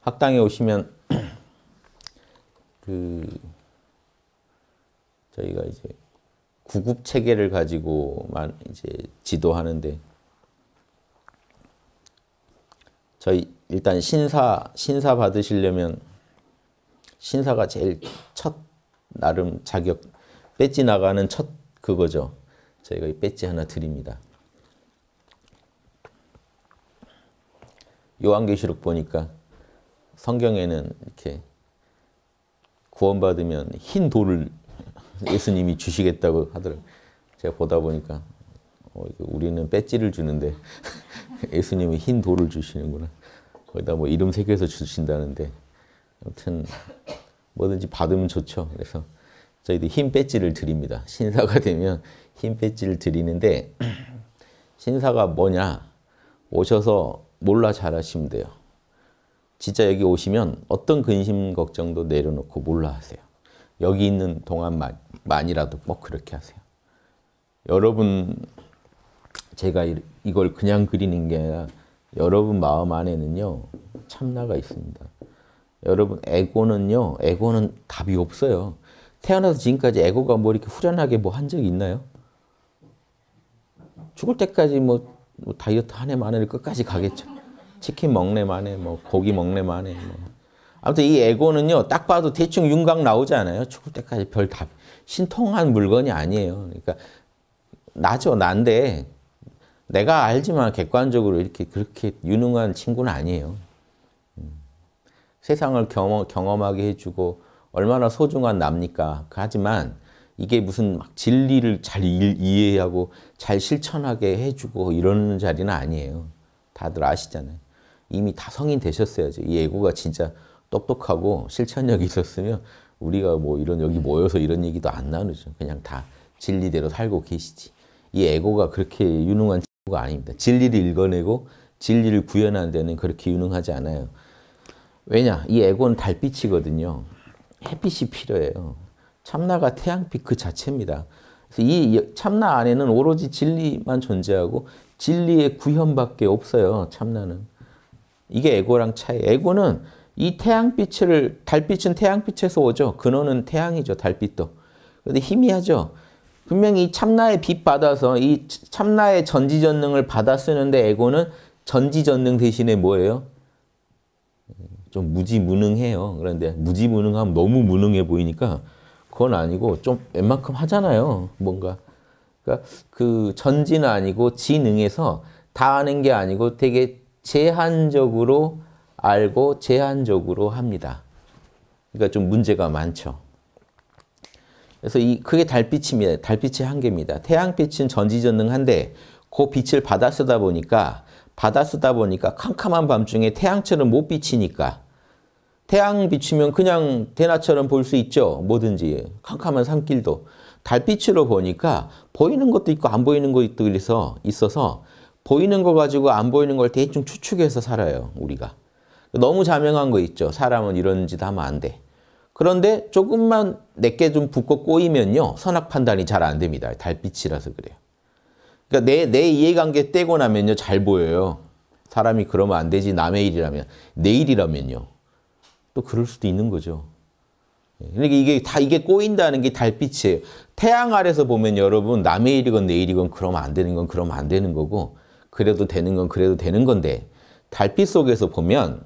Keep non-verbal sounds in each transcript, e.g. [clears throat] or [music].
학당에 오시면 [clears throat] 그 저희가 이제 구급 체계를 가지고 이제 지도하는데 저희 일단 신사 신사 받으시려면 신사가 제일 첫 나름 자격 배지 나가는 첫 그거죠. 저희가 이 배지 하나 드립니다. 요한계시록 보니까 성경에는 이렇게 구원받으면 흰 돌을 예수님이 주시겠다고 하더라고요. 제가 보다 보니까 어, 우리는 배지를 주는데 [laughs] 예수님이 흰 돌을 주시는구나. 거기다 뭐 이름 새겨서 주신다는데 아무튼 뭐든지 받으면 좋죠. 그래서 저희도 흰 배지를 드립니다. 신사가 되면 흰 배지를 드리는데 [clears throat] 신사가 뭐냐 오셔서 몰라 잘하시면 돼요. 진짜 여기 오시면 어떤 근심 걱정도 내려놓고 몰라 하세요. 여기 있는 동안만이라도 꼭 뭐 그렇게 하세요. 여러분 제가 이걸 그냥 그리는 게 아니라 여러분 마음 안에는요 참나가 있습니다. 여러분 에고는요 에고는 답이 없어요. 태어나서 지금까지 에고가 뭐 이렇게 후련하게 뭐 한 적이 있나요? 죽을 때까지 뭐뭐 다이어트 한 해만에 끝까지 가겠죠. 치킨 먹네만에 뭐 고기 먹네만에 뭐. 아무튼 이 에고는요 딱 봐도 대충 윤곽 나오지 않아요. 죽을 때까지 별다 신통한 물건이 아니에요. 그러니까 나죠 난데 내가 알지만 객관적으로 이렇게 그렇게 유능한 친구는 아니에요. 음. 세상을 경험, 경험하게 해주고 얼마나 소중한 납니까? 하지만 이게 무슨 막 진리를 잘 이해하고 잘 실천하게 해주고 이런 자리는 아니에요. 다들 아시잖아요. 이미 다 성인 되셨어야죠. 이 애고가 진짜 똑똑하고 실천력이 있었으면 우리가 뭐 이런 여기 음. 모여서 이런 얘기도 안 나누죠. 그냥 다 진리대로 살고 계시지. 이에고가 그렇게 유능한 친구가 아닙니다. 진리를 읽어내고 진리를 구현하는 데는 그렇게 유능하지 않아요. 왜냐? 이 에고는 달빛이거든요. 햇빛이 필요해요. 참나가 태양빛 그 자체입니다. 그래서 이 참나 안에는 오로지 진리만 존재하고 진리의 구현밖에 없어요. 참나는. 이게 에고랑 차이. 에고는 이 태양빛을 달빛은 태양빛에서 오죠. 근원은 태양이죠. 달빛도. 그데 희미하죠. 분명히 이 참나의 빛 받아서 이 참나의 전지전능을 받아 쓰는데 에고는 전지전능 대신에 뭐예요? 좀 무지무능해요. 그런데 무지무능하면 너무 무능해 보이니까 그건 아니고 좀 웬만큼 하잖아요. 뭔가. 그러니까 그전지 아니고 지능에서 다 아는 게 아니고 되게 제한적으로 알고 제한적으로 합니다. 그러니까 좀 문제가 많죠. 그래서 이 그게 달빛입니다. 달빛의 한계입니다. 태양빛은 전지전능한데 그 빛을 받아 쓰다 보니까 받아 쓰다 보니까 캄캄한 밤중에 태양처럼 못 비치니까 태양 비치면 그냥 대낮처럼 볼 수 있죠. 뭐든지 캄캄한 산길도 달빛으로 보니까 보이는 것도 있고 안 보이는 것도 있어서 있어서 보이는 거 가지고 안 보이는 걸 대충 추측해서 살아요. 우리가 너무 자명한 거 있죠. 사람은 이런 짓 하면 안 돼. 그런데 조금만 내게 좀 붓고 꼬이면요. 선악 판단이 잘 안 됩니다. 달빛이라서 그래요. 그러니까 내, 내 이해관계 떼고 나면요. 잘 보여요. 사람이 그러면 안 되지. 남의 일이라면. 내 일이라면요. 또 그럴 수도 있는 거죠. 예, 그러니까 이게 다 이게 꼬인다는 게 달빛이에요. 태양 아래서 보면 여러분 남의 일이건 내 일이건 그러면 안 되는 건 그러면 안 되는 거고 그래도 되는 건 그래도 되는 건데 달빛 속에서 보면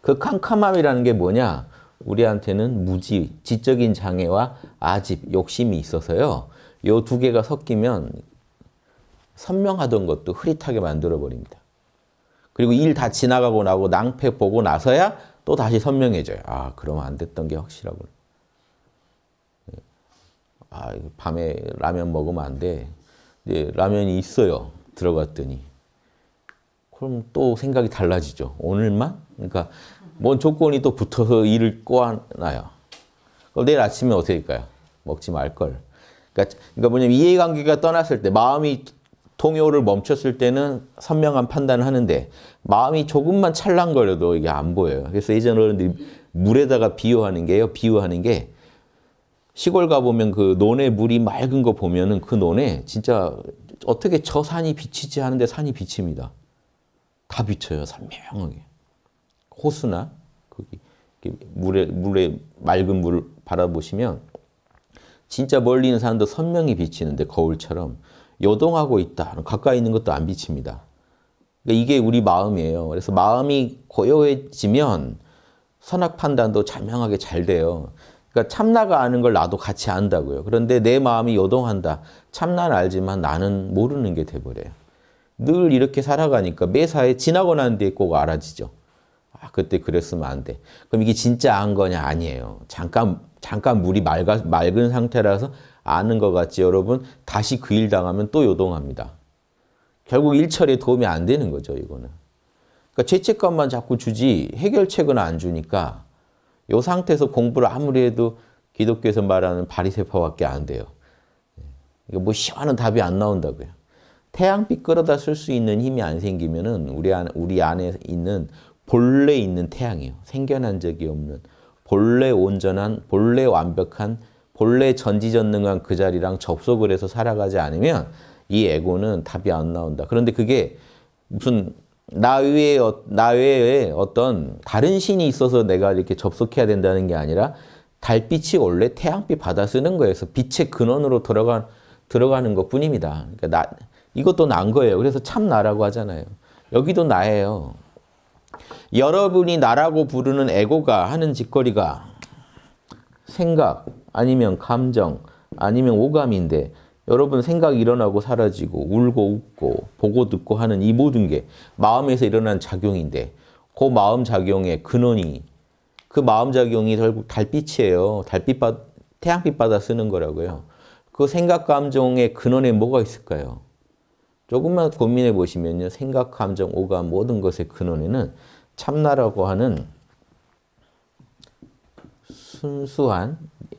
그 캄캄함이라는 게 뭐냐 우리한테는 무지, 지적인 장애와 아집, 욕심이 있어서요. 요 두 개가 섞이면 선명하던 것도 흐릿하게 만들어버립니다. 그리고 일 다 지나가고 나고 낭패 보고 나서야 또 다시 선명해져요. 아, 그러면 안 됐던 게 확실하군. 아, 밤에 라면 먹으면 안 돼. 이제 라면이 있어요. 들어갔더니. 그럼 또 생각이 달라지죠. 오늘만? 그러니까 뭔 조건이 또 붙어서 일을 꼬아놔요. 그럼 내일 아침에 어떻게 될까요? 먹지 말걸. 그러니까, 그러니까 뭐냐면 이해관계가 떠났을 때 마음이 통요를 멈췄을 때는 선명한 판단을 하는데 마음이 조금만 찰랑거려도 이게 안 보여요. 그래서 예전 어른들이 물에다가 비유하는 게요. 비유하는 게 시골 가보면 그 논에 물이 맑은 거 보면은 그 논에 진짜 어떻게 저 산이 비치지 하는데 산이 비칩니다. 다 비쳐요. 선명하게. 호수나 거기 물에, 물에 맑은 물을 바라보시면 진짜 멀리 있는 사도 선명히 비치는데 거울처럼 요동하고 있다. 가까이 있는 것도 안 비칩니다. 그러니까 이게 우리 마음이에요. 그래서 마음이 고요해지면 선악 판단도 자명하게 잘 돼요. 그러니까 참나가 아는 걸 나도 같이 안다고요. 그런데 내 마음이 요동한다. 참나는 알지만 나는 모르는 게 돼버려요. 늘 이렇게 살아가니까 매사에 지나고 난 뒤에 꼭 알아지죠. 아, 그때 그랬으면 안 돼. 그럼 이게 진짜 안 거냐? 아니에요. 잠깐, 잠깐 물이 맑아, 맑은 상태라서 아는 것 같지. 여러분, 다시 그 일 당하면 또 요동합니다. 결국 일처리에 도움이 안 되는 거죠, 이거는. 그러니까 죄책감만 자꾸 주지 해결책은 안 주니까 이 상태에서 공부를 아무리 해도 기독교에서 말하는 바리세파밖에 안 돼요. 예. 이거 뭐 시원한 답이 안 나온다고요. 태양빛 끌어다 쓸 수 있는 힘이 안 생기면은 우리 안 우리 안에 있는 본래 있는 태양이요. 생겨난 적이 없는 본래 온전한 본래 완벽한 본래 전지전능한 그 자리랑 접속을 해서 살아가지 않으면 이 에고는 답이 안 나온다. 그런데 그게 무슨 나 외에, 어, 나 외에 어떤 다른 신이 있어서 내가 이렇게 접속해야 된다는 게 아니라 달빛이 원래 태양빛 받아 쓰는 거에서 빛의 근원으로 들어가, 들어가는 것 뿐입니다. 그러니까 이것도 난 거예요. 그래서 참 나라고 하잖아요. 여기도 나예요. 여러분이 나라고 부르는 에고가 하는 짓거리가 생각 아니면 감정 아니면 오감인데 여러분 생각 이 일어나고 사라지고 울고 웃고 보고 듣고 하는 이 모든 게 마음에서 일어난 작용인데 그 마음 작용의 근원이 그 마음 작용이 결국 달빛이에요. 달빛 받 태양빛 받아 쓰는 거라고요. 그 생각 감정의 근원에 뭐가 있을까요? 조금만 고민해 보시면요. 생각, 감정, 오감 모든 것의 근원에는 참나라고 하는 순수한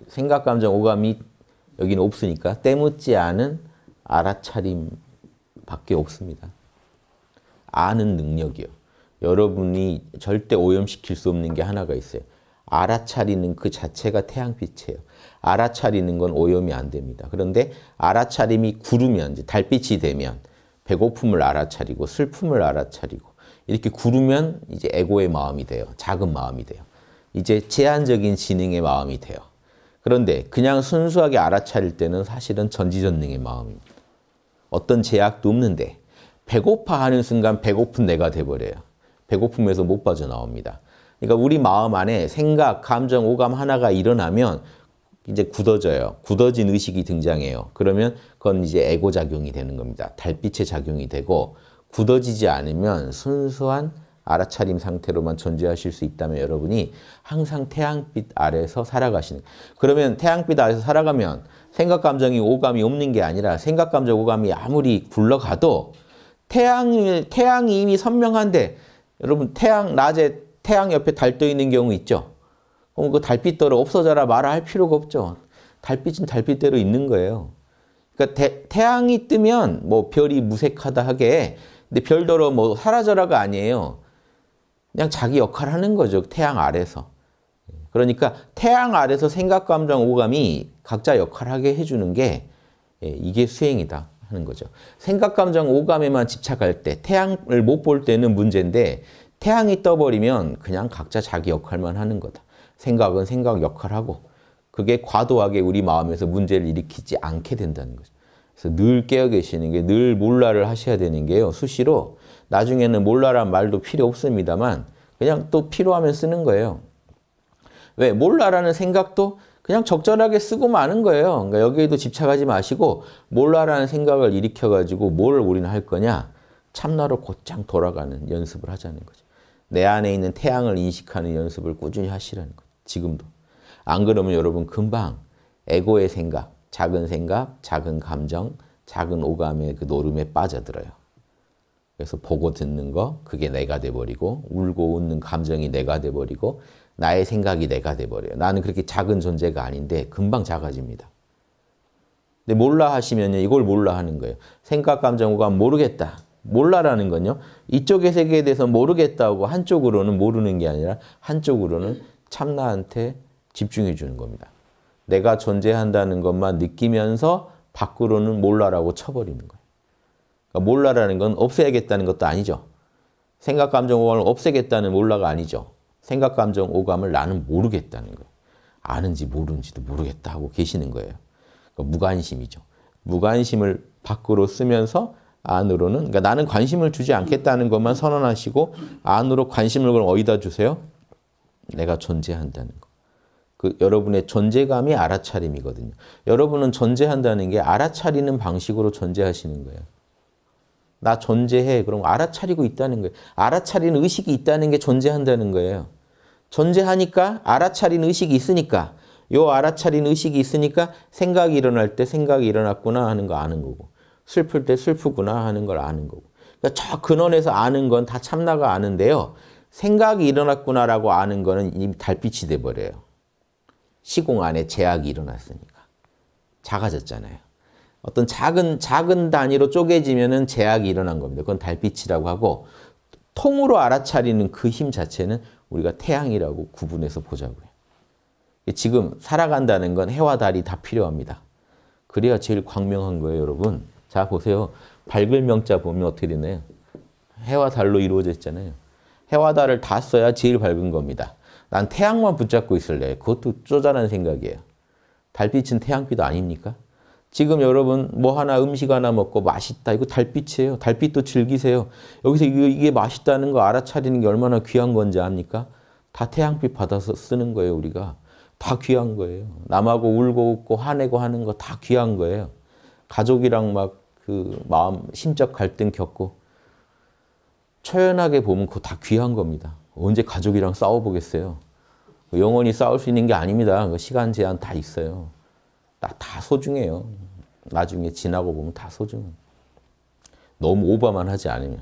생각, 감정, 오감이 여기는 없으니까 때묻지 않은 알아차림밖에 없습니다. 아는 능력이요. 여러분이 절대 오염시킬 수 없는 게 하나가 있어요. 알아차리는 그 자체가 태양빛이에요. 알아차리는 건 오염이 안 됩니다. 그런데 알아차림이 구르면, 이제 달빛이 되면 배고픔을 알아차리고 슬픔을 알아차리고 이렇게 구르면 이제 에고의 마음이 돼요. 작은 마음이 돼요. 이제 제한적인 지능의 마음이 돼요. 그런데 그냥 순수하게 알아차릴 때는 사실은 전지전능의 마음입니다. 어떤 제약도 없는데 배고파하는 순간 배고픈 내가 돼버려요. 배고픔에서 못 빠져나옵니다. 그러니까 우리 마음 안에 생각, 감정, 오감 하나가 일어나면 이제 굳어져요. 굳어진 의식이 등장해요. 그러면 그건 이제 에고작용이 되는 겁니다. 달빛의 작용이 되고 굳어지지 않으면 순수한 알아차림 상태로만 존재하실 수 있다면 여러분이 항상 태양빛 아래서 살아가시는 그러면 태양빛 아래서 살아가면 생각, 감정이 오감이 없는 게 아니라 생각, 감정, 오감이 아무리 굴러가도 태양을, 태양이 이미 선명한데 여러분 태양, 낮에 태양 옆에 달 떠 있는 경우 있죠? 그럼 그 달빛대로 없어져라 말아 할 필요가 없죠. 달빛은 달빛대로 있는 거예요. 그러니까 태, 양이 뜨면 뭐 별이 무색하다 하게 근데 별더러 뭐 사라져라가 아니에요. 그냥 자기 역할을 하는 거죠. 태양 아래서. 그러니까 태양 아래서 생각, 감정, 오감이 각자 역할 하게 해주는 게 예, 이게 수행이다 하는 거죠. 생각, 감정, 오감에만 집착할 때 태양을 못 볼 때는 문제인데 태양이 떠버리면 그냥 각자 자기 역할만 하는 거다. 생각은 생각 역할하고 그게 과도하게 우리 마음에서 문제를 일으키지 않게 된다는 거죠. 그래서 늘 깨어 계시는 게 늘 몰라를 하셔야 되는 게요. 수시로 나중에는 몰라란 말도 필요 없습니다만 그냥 또 필요하면 쓰는 거예요. 왜? 몰라라는 생각도 그냥 적절하게 쓰고 마는 거예요. 그러니까 여기에도 집착하지 마시고 몰라라는 생각을 일으켜가지고 뭘 우리는 할 거냐? 참나로 곧장 돌아가는 연습을 하자는 거죠. 내 안에 있는 태양을 인식하는 연습을 꾸준히 하시라는 거죠. 지금도. 안 그러면 여러분 금방 에고의 생각, 작은 생각, 작은 감정, 작은 오감의 그 노름에 빠져들어요. 그래서 보고 듣는 거 그게 내가 돼버리고 울고 웃는 감정이 내가 돼버리고 나의 생각이 내가 돼버려요. 나는 그렇게 작은 존재가 아닌데 금방 작아집니다. 근데 몰라 하시면 이걸 몰라 하는 거예요. 생각, 감정, 오감 모르겠다. 몰라라는 건요. 이쪽의 세계에 대해서 모르겠다고 한쪽으로는 모르는 게 아니라 한쪽으로는 참나한테 집중해 주는 겁니다. 내가 존재한다는 것만 느끼면서 밖으로는 몰라라고 쳐버리는 거예요. 그러니까 몰라라는 건 없애야겠다는 것도 아니죠. 생각, 감정, 오감을 없애겠다는 몰라가 아니죠. 생각, 감정, 오감을 나는 모르겠다는 거예요. 아는지 모르는지도 모르겠다 하고 계시는 거예요. 그러니까 무관심이죠. 무관심을 밖으로 쓰면서 안으로는 그러니까 나는 관심을 주지 않겠다는 것만 선언하시고 안으로 관심을 그럼 어디다 주세요? 내가 존재한다는 거. 그 여러분의 존재감이 알아차림이거든요. 여러분은 존재한다는 게 알아차리는 방식으로 존재하시는 거예요. 나 존재해. 그럼 알아차리고 있다는 거예요. 알아차리는 의식이 있다는 게 존재한다는 거예요. 존재하니까 알아차린 의식이 있으니까 요 알아차린 의식이 있으니까 생각이 일어날 때 생각이 일어났구나 하는 거 아는 거고 슬플 때 슬프구나 하는 걸 아는 거고 그러니까 저 근원에서 아는 건 다 참나가 아는데요. 생각이 일어났구나라고 아는 거는 이미 달빛이 돼버려요. 시공 안에 제약이 일어났으니까. 작아졌잖아요. 어떤 작은 작은 단위로 쪼개지면은 제약이 일어난 겁니다. 그건 달빛이라고 하고 통으로 알아차리는 그 힘 자체는 우리가 태양이라고 구분해서 보자고요. 지금 살아간다는 건 해와 달이 다 필요합니다. 그래야 제일 광명한 거예요, 여러분. 자, 보세요. 밝을 명자 보면 어떻게 되나요? 해와 달로 이루어져 있잖아요. 해와 달을 다 써야 제일 밝은 겁니다. 난 태양만 붙잡고 있을래. 그것도 쪼잔한 생각이에요. 달빛은 태양빛 아닙니까? 지금 여러분 뭐 하나 음식 하나 먹고 맛있다. 이거 달빛이에요. 달빛도 즐기세요. 여기서 이게 맛있다는 거 알아차리는 게 얼마나 귀한 건지 압니까? 다 태양빛 받아서 쓰는 거예요, 우리가. 다 귀한 거예요. 남하고 울고 웃고 화내고 하는 거 다 귀한 거예요. 가족이랑 막 그 마음, 심적 갈등 겪고 초연하게 보면 그거 다 귀한 겁니다. 언제 가족이랑 싸워보겠어요. 영원히 싸울 수 있는 게 아닙니다. 그 시간 제한 다 있어요. 다, 소중해요. 나중에 지나고 보면 다 소중해. 너무 오바만 하지 않으면.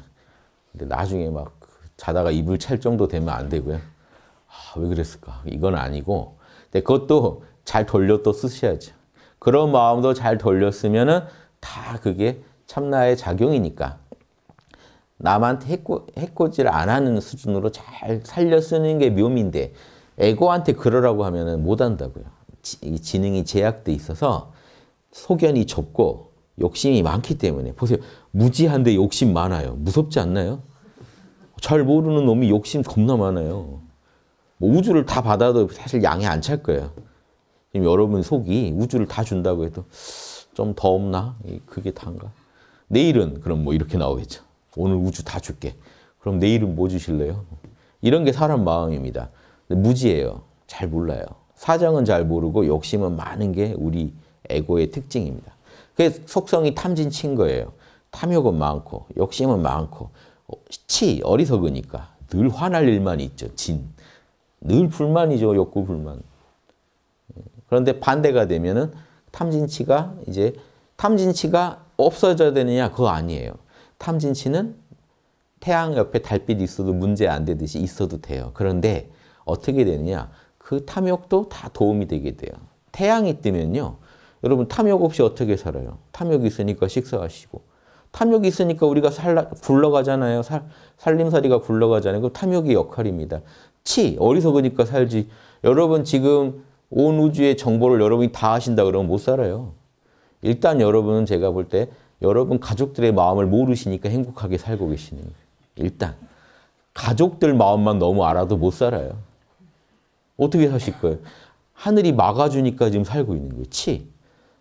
근데 나중에 막 그 자다가 입을 찰 정도 되면 안 되고요. 아, 왜 그랬을까? 이건 아니고. 근데 그것도 잘 돌려 또 쓰셔야죠. 그런 마음도 잘 돌렸으면은 다 그게 참나의 작용이니까. 남한테 해코, 해코지를 안 하는 수준으로 잘 살려 쓰는 게 묘미인데, 에고한테 그러라고 하면은 못 한다고요. 지능이 제약돼 있어서 소견이 좁고 욕심이 많기 때문에 보세요. 무지한데 욕심 많아요. 무섭지 않나요? 잘 모르는 놈이 욕심 겁나 많아요. 뭐 우주를 다 받아도 사실 양이 안 찰 거예요. 지금 여러분 속이 우주를 다 준다고 해도 좀 더 없나? 그게 다인가? 내일은 그럼 뭐 이렇게 나오겠죠. 오늘 우주 다 줄게. 그럼 내일은 뭐 주실래요? 이런 게 사람 마음입니다. 무지예요. 잘 몰라요. 사정은 잘 모르고 욕심은 많은 게 우리 에고의 특징입니다. 그 속성이 탐진친 거예요. 탐욕은 많고 욕심은 많고 치 어리석으니까 늘 화날 일만 있죠. 진. 늘 불만이죠. 욕구 불만. 그런데 반대가 되면은 탐진치가 이제 탐진치가 없어져야 되느냐 그거 아니에요. 탐진치는 태양 옆에 달빛 있어도 문제 안 되듯이 있어도 돼요. 그런데 어떻게 되느냐? 그 탐욕도 다 도움이 되게 돼요. 태양이 뜨면요. 여러분 탐욕 없이 어떻게 살아요? 탐욕이 있으니까 식사하시고 탐욕이 있으니까 우리가 살라, 굴러가잖아요. 살, 살림살이가 굴러가잖아요. 그 탐욕의 역할입니다. 치, 어리석으니까 살지. 여러분 지금 온 우주의 정보를 여러분이 다 아신다 그러면 못 살아요. 일단 여러분은 제가 볼 때 여러분 가족들의 마음을 모르시니까 행복하게 살고 계시는 거예요. 일단 가족들 마음만 너무 알아도 못 살아요. 어떻게 사실 거예요? 하늘이 막아주니까 지금 살고 있는 거예요. 치.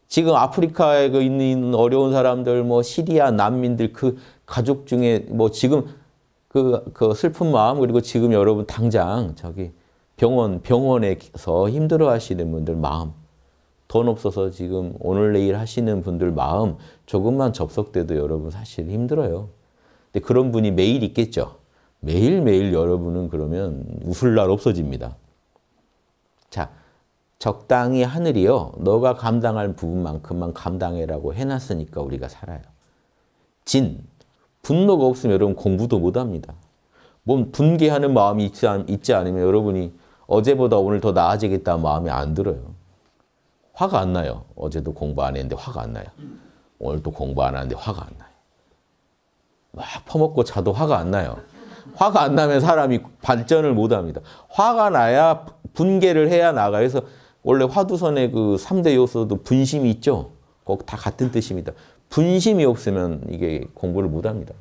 지금 아프리카에 있는 어려운 사람들, 뭐 시리아 난민들 그 가족 중에 뭐 지금 그, 그 슬픈 마음 그리고 지금 여러분 당장 저기 병원, 병원에서 힘들어 하시는 분들 마음 돈 없어서 지금 오늘 내일 하시는 분들 마음 조금만 접속돼도 여러분 사실 힘들어요. 근데 그런 분이 매일 있겠죠. 매일매일 여러분은 그러면 웃을 날 없어집니다. 자, 적당히 하늘이요. 너가 감당할 부분만큼만 감당해라고 해놨으니까 우리가 살아요. 진, 분노가 없으면 여러분 공부도 못합니다. 몸 분개하는 마음이 있지, 않, 있지 않으면 여러분이 어제보다 오늘 더 나아지겠다 마음이 안 들어요. 화가 안 나요. 어제도 공부 안 했는데 화가 안 나요. 오늘도 공부 안 하는데 화가 안 나요. 막 퍼먹고 자도 화가 안 나요. 화가 안 나면 사람이 발전을 못 합니다. 화가 나야 분개를 해야 나가. 그래서 원래 화두선의 그 3대 요소도 분심이 있죠. 꼭 다 같은 뜻입니다. 분심이 없으면 이게 공부를 못합니다.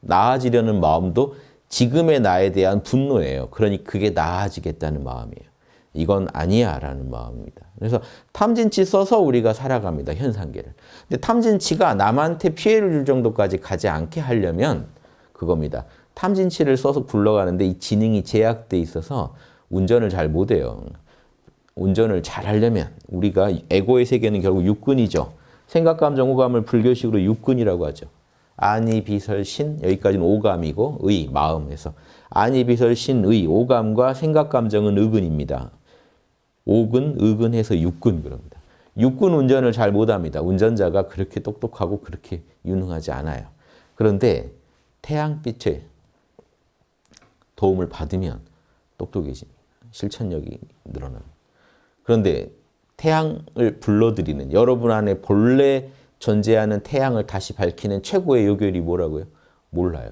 나아지려는 마음도 지금의 나에 대한 분노예요. 그러니 그게 나아지겠다는 마음이에요. 이건 아니야 라는 마음입니다. 그래서 탐진치 써서 우리가 살아갑니다. 현상계를. 근데 탐진치가 남한테 피해를 줄 정도까지 가지 않게 하려면 그겁니다. 탐진치를 써서 굴러가는데 이 지능이 제약돼 있어서 운전을 잘 못해요. 운전을 잘 하려면 우리가 에고의 세계는 결국 육근이죠. 생각, 감정, 호감을 불교식으로 육근이라고 하죠. 아니, 비설, 신, 여기까지는 오감이고 의, 마음에서 아니, 비설, 신, 의, 오감과 생각, 감정은 의근입니다. 오근, 의근해서 육근 그럽니다. 육군 운전을 잘 못합니다. 운전자가 그렇게 똑똑하고 그렇게 유능하지 않아요. 그런데 태양빛의 도움을 받으면 똑똑해집니다. 실천력이 늘어나는. 그런데 태양을 불러들이는 여러분 안에 본래 존재하는 태양을 다시 밝히는 최고의 요결이 뭐라고요? 몰라요.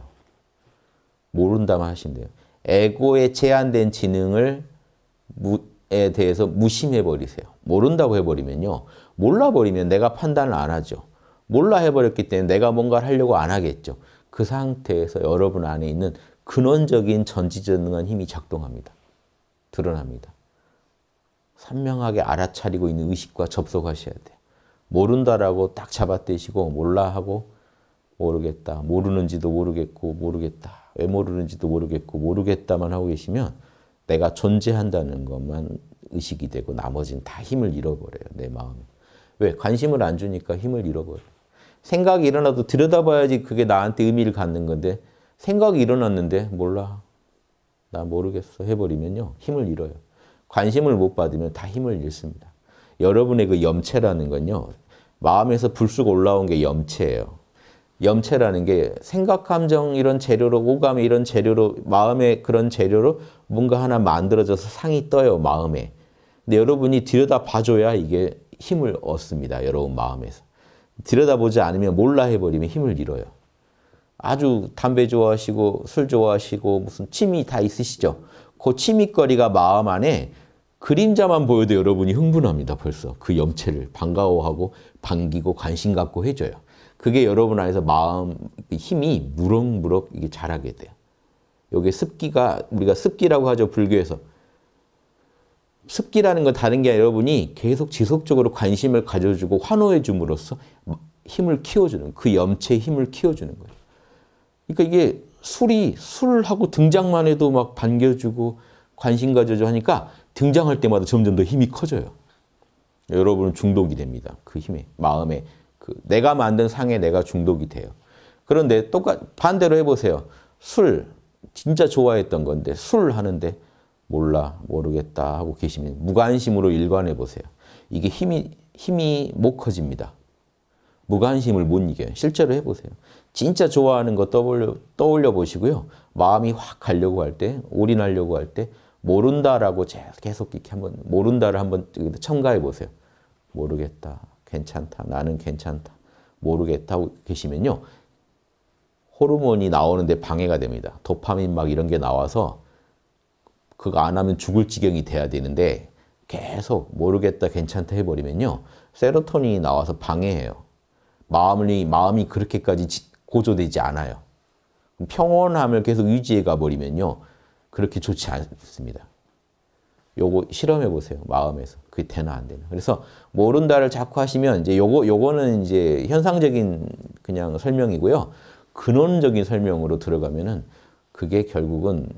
모른다만 하신대요. 에고에 제한된 지능을 무, 에 대해서 무심해버리세요. 모른다고 해버리면요. 몰라버리면 내가 판단을 안 하죠. 몰라 해버렸기 때문에 내가 뭔가를 하려고 안 하겠죠. 그 상태에서 여러분 안에 있는 근원적인 전지전능한 힘이 작동합니다. 드러납니다. 선명하게 알아차리고 있는 의식과 접속하셔야 돼요. 모른다라고 딱 잡아떼시고 몰라 하고 모르겠다. 모르는지도 모르겠고 모르겠다. 왜 모르는지도 모르겠고 모르겠다만 하고 계시면 내가 존재한다는 것만 의식이 되고 나머지는 다 힘을 잃어버려요. 내 마음이. 왜? 관심을 안 주니까 힘을 잃어버려 생각이 일어나도 들여다봐야지 그게 나한테 의미를 갖는 건데 생각이 일어났는데 몰라. 나 모르겠어 해버리면요. 힘을 잃어요. 관심을 못 받으면 다 힘을 잃습니다. 여러분의 그 염체라는 건요. 마음에서 불쑥 올라온 게 염체예요. 염체라는 게 생각, 감정 이런 재료로, 오감 이런 재료로, 마음의 그런 재료로 뭔가 하나 만들어져서 상이 떠요, 마음에. 근데 여러분이 들여다 봐줘야 이게 힘을 얻습니다, 여러분 마음에서. 들여다보지 않으면 몰라 해버리면 힘을 잃어요. 아주 담배 좋아하시고 술 좋아하시고 무슨 취미 다 있으시죠. 그 취미거리가 마음 안에 그림자만 보여도 여러분이 흥분합니다. 벌써 그 염체를 반가워하고 반기고 관심 갖고 해줘요. 그게 여러분 안에서 마음 그 힘이 무럭무럭 이게 자라게 돼요. 요게 습기가 우리가 습기라고 하죠 불교에서 습기라는 건 다른 게 아니라 여러분이 계속 지속적으로 관심을 가져주고 환호해 줌으로써 힘을 키워주는 그염체 힘을 키워주는 거예요. 그러니까 이게 술이 술하고 등장만 해도 막 반겨주고 관심 가져줘 하니까 등장할 때마다 점점 더 힘이 커져요. 여러분은 중독이 됩니다. 그 힘에, 마음에. 그 내가 만든 상에 내가 중독이 돼요. 그런데 똑같 반대로 해보세요. 술, 진짜 좋아했던 건데 술 하는데 몰라, 모르겠다 하고 계시면 무관심으로 일관해 보세요. 이게 힘이, 힘이 못 커집니다. 무관심을 못 이겨요. 실제로 해보세요. 진짜 좋아하는 거 떠올려, 떠올려 보시고요. 마음이 확 가려고 할 때, 올인하려고 할 때, 모른다라고 계속 이렇게 한번, 모른다를 한번 첨가해 보세요. 모르겠다, 괜찮다, 나는 괜찮다, 모르겠다 고 계시면요. 호르몬이 나오는데 방해가 됩니다. 도파민 막 이런 게 나와서 그거 안 하면 죽을 지경이 돼야 되는데 계속 모르겠다, 괜찮다 해버리면요. 세로토닌이 나와서 방해해요. 마음이, 마음이 그렇게까지 고조되지 않아요. 평온함을 계속 유지해 가버리면요. 그렇게 좋지 않습니다. 요거 실험해 보세요. 마음에서. 그게 되나 안 되나. 그래서 모른다를 자꾸 하시면 이제 요거 요거는 이제 현상적인 그냥 설명이고요. 근원적인 설명으로 들어가면은 그게 결국은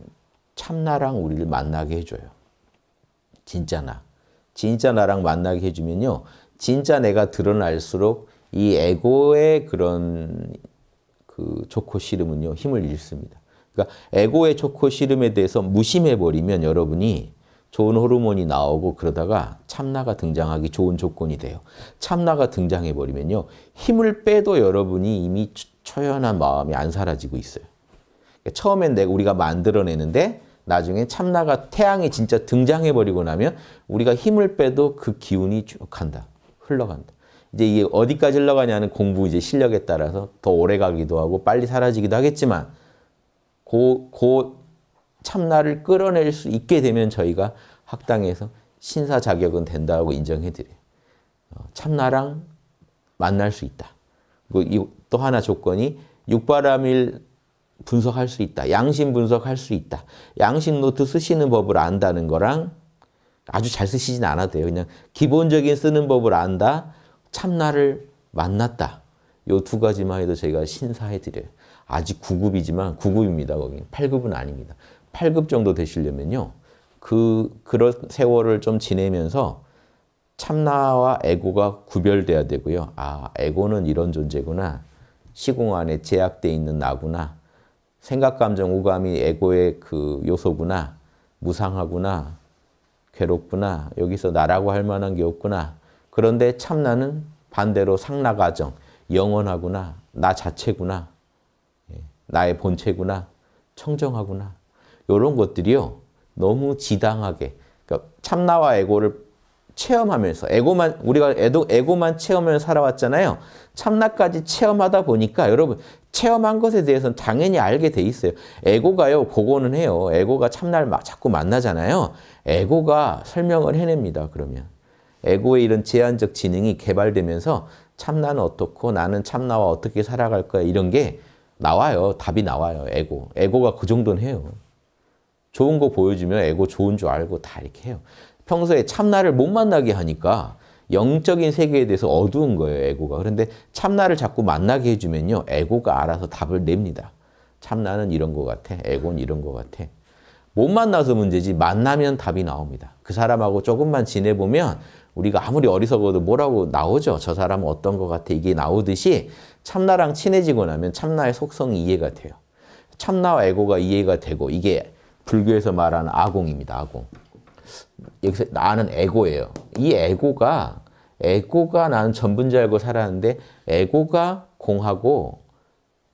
참나랑 우리를 만나게 해줘요. 진짜 나. 진짜 나랑 만나게 해주면요. 진짜 내가 드러날수록 이 에고의 그런 그 좋고 싫음은요 힘을 잃습니다. 그러니까 에고의 좋고 싫음에 대해서 무심해 버리면 여러분이 좋은 호르몬이 나오고 그러다가 참나가 등장하기 좋은 조건이 돼요. 참나가 등장해 버리면요 힘을 빼도 여러분이 이미 초연한 마음이 안 사라지고 있어요. 그러니까 처음엔 내가 우리가 만들어내는데 나중에 참나가 태양이 진짜 등장해 버리고 나면 우리가 힘을 빼도 그 기운이 쭉 간다. 흘러간다. 이제 이게 어디까지 흘러가냐는 공부 이제 실력에 따라서 더 오래 가기도 하고 빨리 사라지기도 하겠지만 고, 고 참나를 끌어낼 수 있게 되면 저희가 학당에서 신사 자격은 된다고 인정해드려요. 어, 참나랑 만날 수 있다. 그리고 또 하나 조건이 육바람일 분석할 수 있다. 양심 분석할 수 있다. 양심 노트 쓰시는 법을 안다는 거랑 아주 잘 쓰시진 않아도 돼요. 그냥 기본적인 쓰는 법을 안다. 참나를 만났다. 요 두 가지만 해도 저가 신사해 드려요. 아직 9급이지만 9급입니다. 거기 8급은 아닙니다. 8급 정도 되시려면요. 그 그런 세월을 좀 지내면서 참나와 에고가 구별돼야 되고요. 아, 에고는 이런 존재구나. 시공 안에 제약돼 있는 나구나. 생각, 감정, 오감이 에고의 그 요소구나. 무상하구나. 괴롭구나. 여기서 나라고 할 만한 게 없구나. 그런데 참나는 반대로 상나가정, 영원하구나, 나 자체구나, 예, 나의 본체구나, 청정하구나. 이런 것들이요. 너무 지당하게. 그러니까 참나와 에고를 체험하면서 에고만 우리가 에도, 에고만 체험하면서 살아왔잖아요. 참나까지 체험하다 보니까 여러분 체험한 것에 대해서는 당연히 알게 돼 있어요. 에고가요. 그거는 해요. 에고가 참나를 막 자꾸 만나잖아요. 에고가 설명을 해냅니다. 그러면. 에고의 이런 제한적 지능이 개발되면서 참나는 어떻고 나는 참나와 어떻게 살아갈 거야 이런 게 나와요. 답이 나와요. 에고. 에고가 그 정도는 해요. 좋은 거 보여주면 에고 좋은 줄 알고 다 이렇게 해요. 평소에 참나를 못 만나게 하니까 영적인 세계에 대해서 어두운 거예요, 에고가. 그런데 참나를 자꾸 만나게 해주면요, 에고가 알아서 답을 냅니다. 참나는 이런 거 같아, 에고는 이런 거 같아. 못 만나서 문제지 만나면 답이 나옵니다. 그 사람하고 조금만 지내보면 우리가 아무리 어리석어도 뭐라고 나오죠? 저 사람은 어떤 것 같아? 이게 나오듯이 참나랑 친해지고 나면 참나의 속성이 이해가 돼요. 참나와 에고가 이해가 되고 이게 불교에서 말하는 아공입니다. 아공. 여기서 나는 에고예요. 이 에고가 에고가 나는 전부인 알고 살았는데 에고가 공하고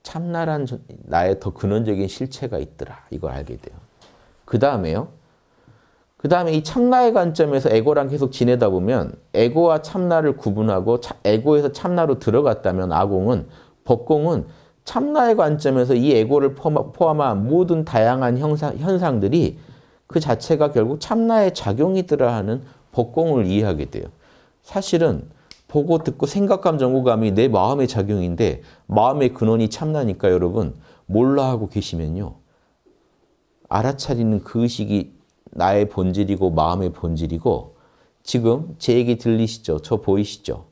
참나란 나의 더 근원적인 실체가 있더라. 이걸 알게 돼요. 그 다음에요. 그 다음에 이 참나의 관점에서 에고랑 계속 지내다 보면 에고와 참나를 구분하고 차, 에고에서 참나로 들어갔다면 아공은 법공은 참나의 관점에서 이 에고를 포함한 모든 다양한 형상, 현상들이 그 자체가 결국 참나의 작용이더라 하는 법공을 이해하게 돼요. 사실은 보고 듣고 생각감 정보감이 내 마음의 작용인데 마음의 근원이 참나니까 여러분 몰라 하고 계시면요. 알아차리는 그 의식이 나의 본질이고 마음의 본질이고 지금 제 얘기 들리시죠? 저 보이시죠?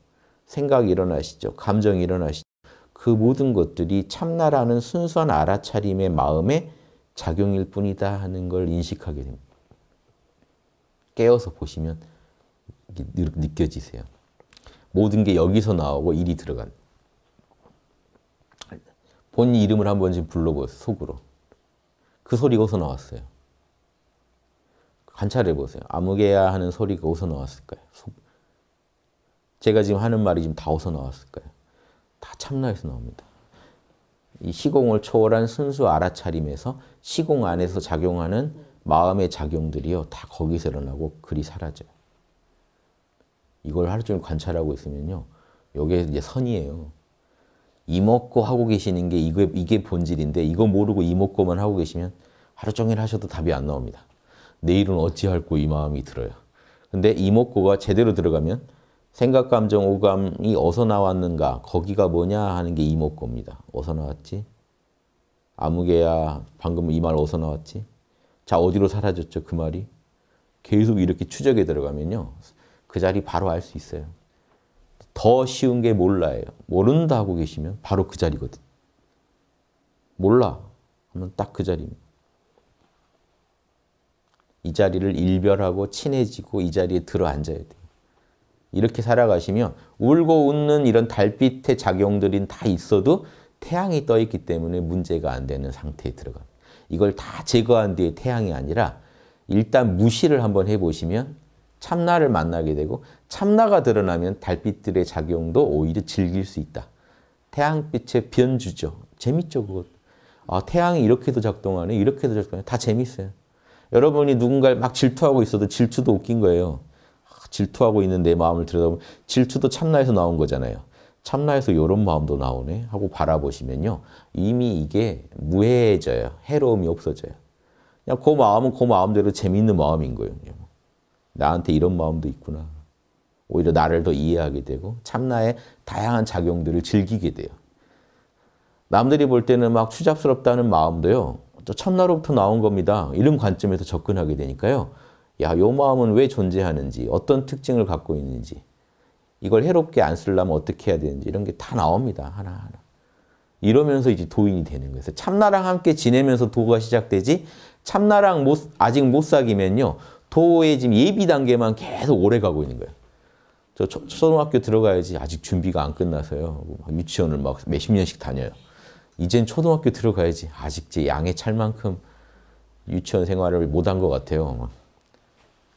생각이 일어나시죠? 감정이 일어나시죠? 그 모든 것들이 참나라는 순수한 알아차림의 마음에 작용일 뿐이다 하는 걸 인식하게 됩니다. 깨어서 보시면 느껴지세요. 모든 게 여기서 나오고 일이 들어간. 본 이름을 한번 지 불러보세요, 속으로. 그소리 어디서 나왔어요? 관찰해 보세요. 아무개야 하는 소리가 어디서 나왔을까요? 제가 지금 하는 말이 지금 다 어디서 나왔을까요? 다 참나에서 나옵니다. 이 시공을 초월한 순수 알아차림에서 시공 안에서 작용하는 마음의 작용들이요. 다 거기서 일어나고 그리 사라져요. 이걸 하루 종일 관찰하고 있으면요. 여기 이제 선이에요. 이먹고 하고 계시는 게 이게, 이게 본질인데 이거 모르고 이먹고만 하고 계시면 하루 종일 하셔도 답이 안 나옵니다. 내일은 어찌할꼬 이 마음이 들어요. 근데 이목구가 제대로 들어가면 생각, 감정, 오감이 어서 나왔는가 거기가 뭐냐 하는 게 이목구입니다. 어서 나왔지? 아무개야 방금 이 말 어서 나왔지? 자 어디로 사라졌죠 그 말이? 계속 이렇게 추적에 들어가면요. 그 자리 바로 알 수 있어요. 더 쉬운 게 몰라요. 모른다 하고 계시면 바로 그 자리거든. 몰라 하면 딱 그 자리입니다. 이 자리를 일별하고 친해지고 이 자리에 들어앉아야 돼요. 이렇게 살아가시면 울고 웃는 이런 달빛의 작용들이 다 있어도 태양이 떠 있기 때문에 문제가 안 되는 상태에 들어갑니다. 이걸 다 제거한 뒤에 태양이 아니라 일단 무시를 한번 해보시면 참나를 만나게 되고 참나가 드러나면 달빛들의 작용도 오히려 즐길 수 있다. 태양빛의 변주죠. 재밌죠, 그것. 아, 태양이 이렇게도 작동하네, 이렇게도 작동하네. 다 재밌어요. 여러분이 누군가를 막 질투하고 있어도 질투도 웃긴 거예요. 아, 질투하고 있는 내 마음을 들여다보면 질투도 참나에서 나온 거잖아요. 참나에서 이런 마음도 나오네 하고 바라보시면요. 이미 이게 무해해져요. 해로움이 없어져요. 그냥 그 마음은 그 마음대로 재밌는 마음인 거예요. 나한테 이런 마음도 있구나. 오히려 나를 더 이해하게 되고 참나의 다양한 작용들을 즐기게 돼요. 남들이 볼 때는 막 추잡스럽다는 마음도요. 저 참나로부터 나온 겁니다. 이런 관점에서 접근하게 되니까요. 야, 요 마음은 왜 존재하는지, 어떤 특징을 갖고 있는지, 이걸 해롭게 안 쓰려면 어떻게 해야 되는지 이런 게 다 나옵니다. 하나하나. 이러면서 이제 도인이 되는 거예요. 참나랑 함께 지내면서 도가 시작되지 참나랑 못, 아직 못 사귀면요. 도의 지금 예비 단계만 계속 오래 가고 있는 거예요. 저 초등학교 들어가야지 아직 준비가 안 끝나서요. 뭐 유치원을 막 몇십 년씩 다녀요. 이젠 초등학교 들어가야지. 아직 제 양에 찰 만큼 유치원 생활을 못 한 것 같아요.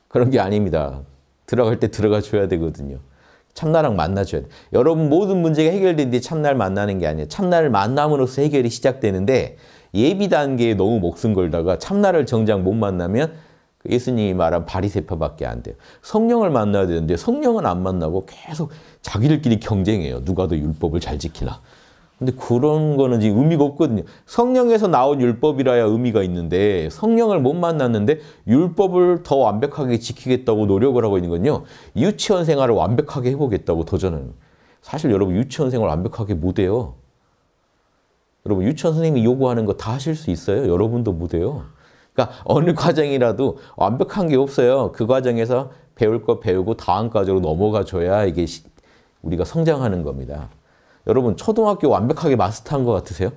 그런 게 아닙니다. 들어갈 때 들어가 줘야 되거든요. 참나랑 만나줘야 돼. 여러분 모든 문제가 해결되는 참나를 만나는 게 아니에요. 참나를 만남으로써 해결이 시작되는데 예비 단계에 너무 목숨 걸다가 참나를 정작 못 만나면 그 예수님이 말한 바리세파밖에 안 돼요. 성령을 만나야 되는데 성령은 안 만나고 계속 자기들끼리 경쟁해요. 누가 더 율법을 잘 지키나. 근데 그런 거는 지금 의미가 없거든요. 성령에서 나온 율법이라야 의미가 있는데 성령을 못 만났는데 율법을 더 완벽하게 지키겠다고 노력을 하고 있는 건요. 유치원 생활을 완벽하게 해보겠다고 도전하는 사실 여러분 유치원 생활 완벽하게 못해요. 여러분 유치원 선생님이 요구하는 거 다 하실 수 있어요. 여러분도 못해요. 그러니까 어느 [laughs] 과정이라도 완벽한 게 없어요. 그 과정에서 배울 거 배우고 다음 과정으로 넘어가 줘야 이게 우리가 성장하는 겁니다. 여러분 초등학교 완벽하게 마스터한 것 같으세요?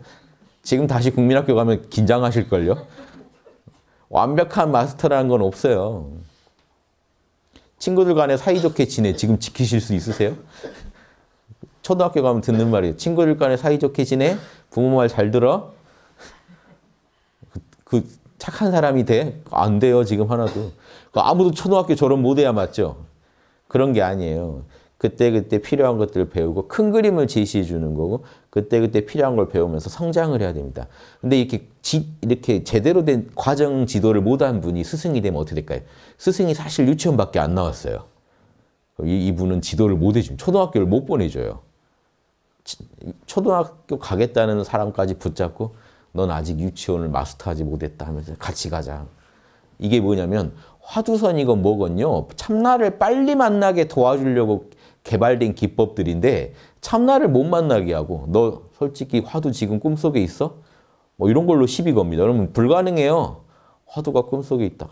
지금 다시 국민학교 가면 긴장하실걸요? 완벽한 마스터라는 건 없어요. 친구들 간에 사이좋게 지내 지금 지키실 수 있으세요? 초등학교 가면 듣는 말이에요. 친구들 간에 사이좋게 지내 부모 말 잘 들어 그, 그 착한 사람이 돼? 안 돼요 지금 하나도. 그 아무도 초등학교 졸업 못해야 맞죠? 그런 게 아니에요. 그때그때 필요한 것들을 배우고 큰 그림을 제시해 주는 거고 그때그때 필요한 걸 배우면서 성장을 해야 됩니다. 근데 이렇게 지, 이렇게 제대로 된 과정 지도를 못 한 분이 스승이 되면 어떻게 될까요? 스승이 사실 유치원밖에 안 나왔어요. 이, 이분은 지도를 못 해주면 초등학교를 못 보내줘요. 초등학교 가겠다는 사람까지 붙잡고 넌 아직 유치원을 마스터하지 못했다 하면서 같이 가자. 이게 뭐냐면 화두선이건 뭐건요. 참나를 빨리 만나게 도와주려고 개발된 기법들인데 참나를 못 만나게 하고 너 솔직히 화두 지금 꿈속에 있어? 뭐 이런 걸로 시비 겁니다. 여러분 불가능해요. 화두가 꿈속에 있다.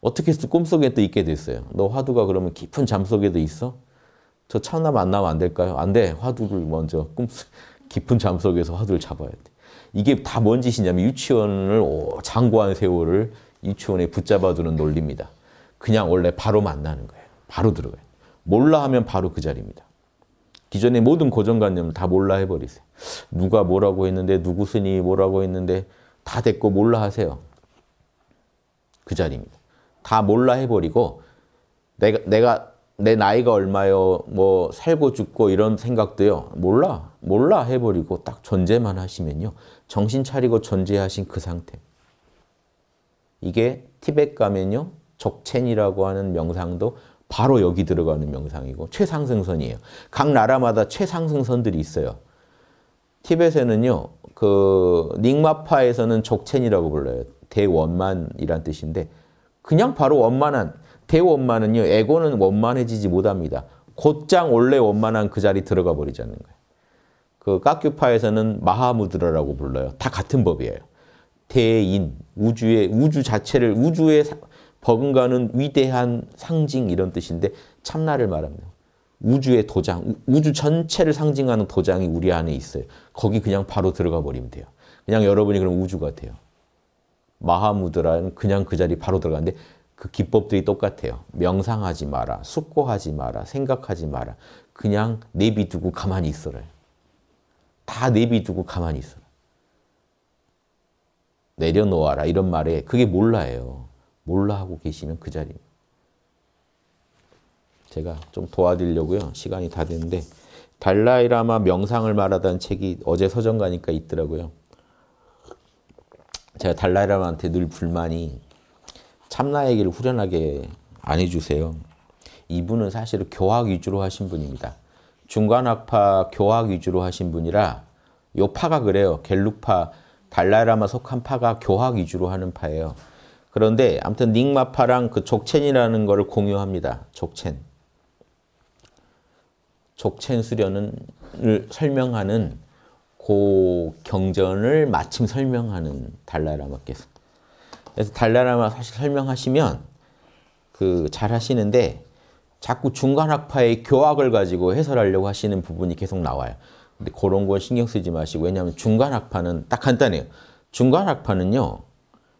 어떻게 해서 꿈속에 또 있게 됐어요. 너 화두가 그러면 깊은 잠속에도 있어? 저 참나 만나면 안 될까요? 안 돼. 화두를 먼저 꿈 깊은 잠속에서 화두를 잡아야 돼. 이게 다 뭔 짓이냐면 유치원을 오, 장구한 세월을 유치원에 붙잡아두는 논리입니다. 그냥 원래 바로 만나는 거예요. 바로 들어가요. 몰라 하면 바로 그 자리입니다. 기존의 모든 고정관념을 다 몰라 해버리세요. 누가 뭐라고 했는데, 누구 스님이 뭐라고 했는데, 다 됐고 몰라 하세요. 그 자리입니다. 다 몰라 해버리고, 내가, 내가, 내 나이가 얼마요, 뭐, 살고 죽고 이런 생각도요, 몰라, 몰라 해버리고 딱 존재만 하시면요. 정신 차리고 존재하신 그 상태. 이게 티벳 가면요, 적첸이라고 하는 명상도 바로 여기 들어가는 명상이고 최상승선이에요. 각 나라마다 최상승선들이 있어요. 티벳에는요. 그 닉마파에서는 족첸이라고 불러요. 대원만이란 뜻인데 그냥 바로 원만한 대원만은요. 에고는 원만해지지 못합니다. 곧장 원래 원만한 그 자리 들어가 버리자는 거예요. 그 까큐파에서는 마하무드라라고 불러요. 다 같은 법이에요. 대인, 우주의 우주 자체를 우주의 버금가는 위대한 상징 이런 뜻인데 참나를 말합니다. 우주의 도장, 우주 전체를 상징하는 도장이 우리 안에 있어요. 거기 그냥 바로 들어가 버리면 돼요. 그냥 여러분이 그럼 우주 같아요. 마하무드라는 그냥 그 자리 바로 들어가는데 그 기법들이 똑같아요. 명상하지 마라, 숙고하지 마라, 생각하지 마라. 그냥 내비두고 가만히 있어라. 다 내비두고 가만히 있어라. 내려놓아라 이런 말에 그게 몰라요. 몰라 하고 계시면 그 자리입니다. 제가 좀 도와드리려고요. 시간이 다 됐는데 달라이라마 명상을 말하다는 책이 어제 서점 가니까 있더라고요. 제가 달라이라마한테 늘 불만이 참나 얘기를 후련하게 안 해주세요. 이분은 사실 교학 위주로 하신 분입니다. 중간학파 교학 위주로 하신 분이라 요 파가 그래요. 갤루파, 달라이라마 속한 파가 교학 위주로 하는 파예요. 그런데 아무튼 닉마파랑 그 족첸이라는 것을 공유합니다. 족첸. 족첸 수련을 설명하는 고 경전을 마침 설명하는 달라라마께서. 그래서 달라라마 사실 설명하시면 그잘 하시는데 자꾸 중간 학파의 교학을 가지고 해설하려고 하시는 부분이 계속 나와요. 근데 그런 건 신경 쓰지 마시고 왜냐하면 중간 학파는 딱 간단해요. 중간 학파는요.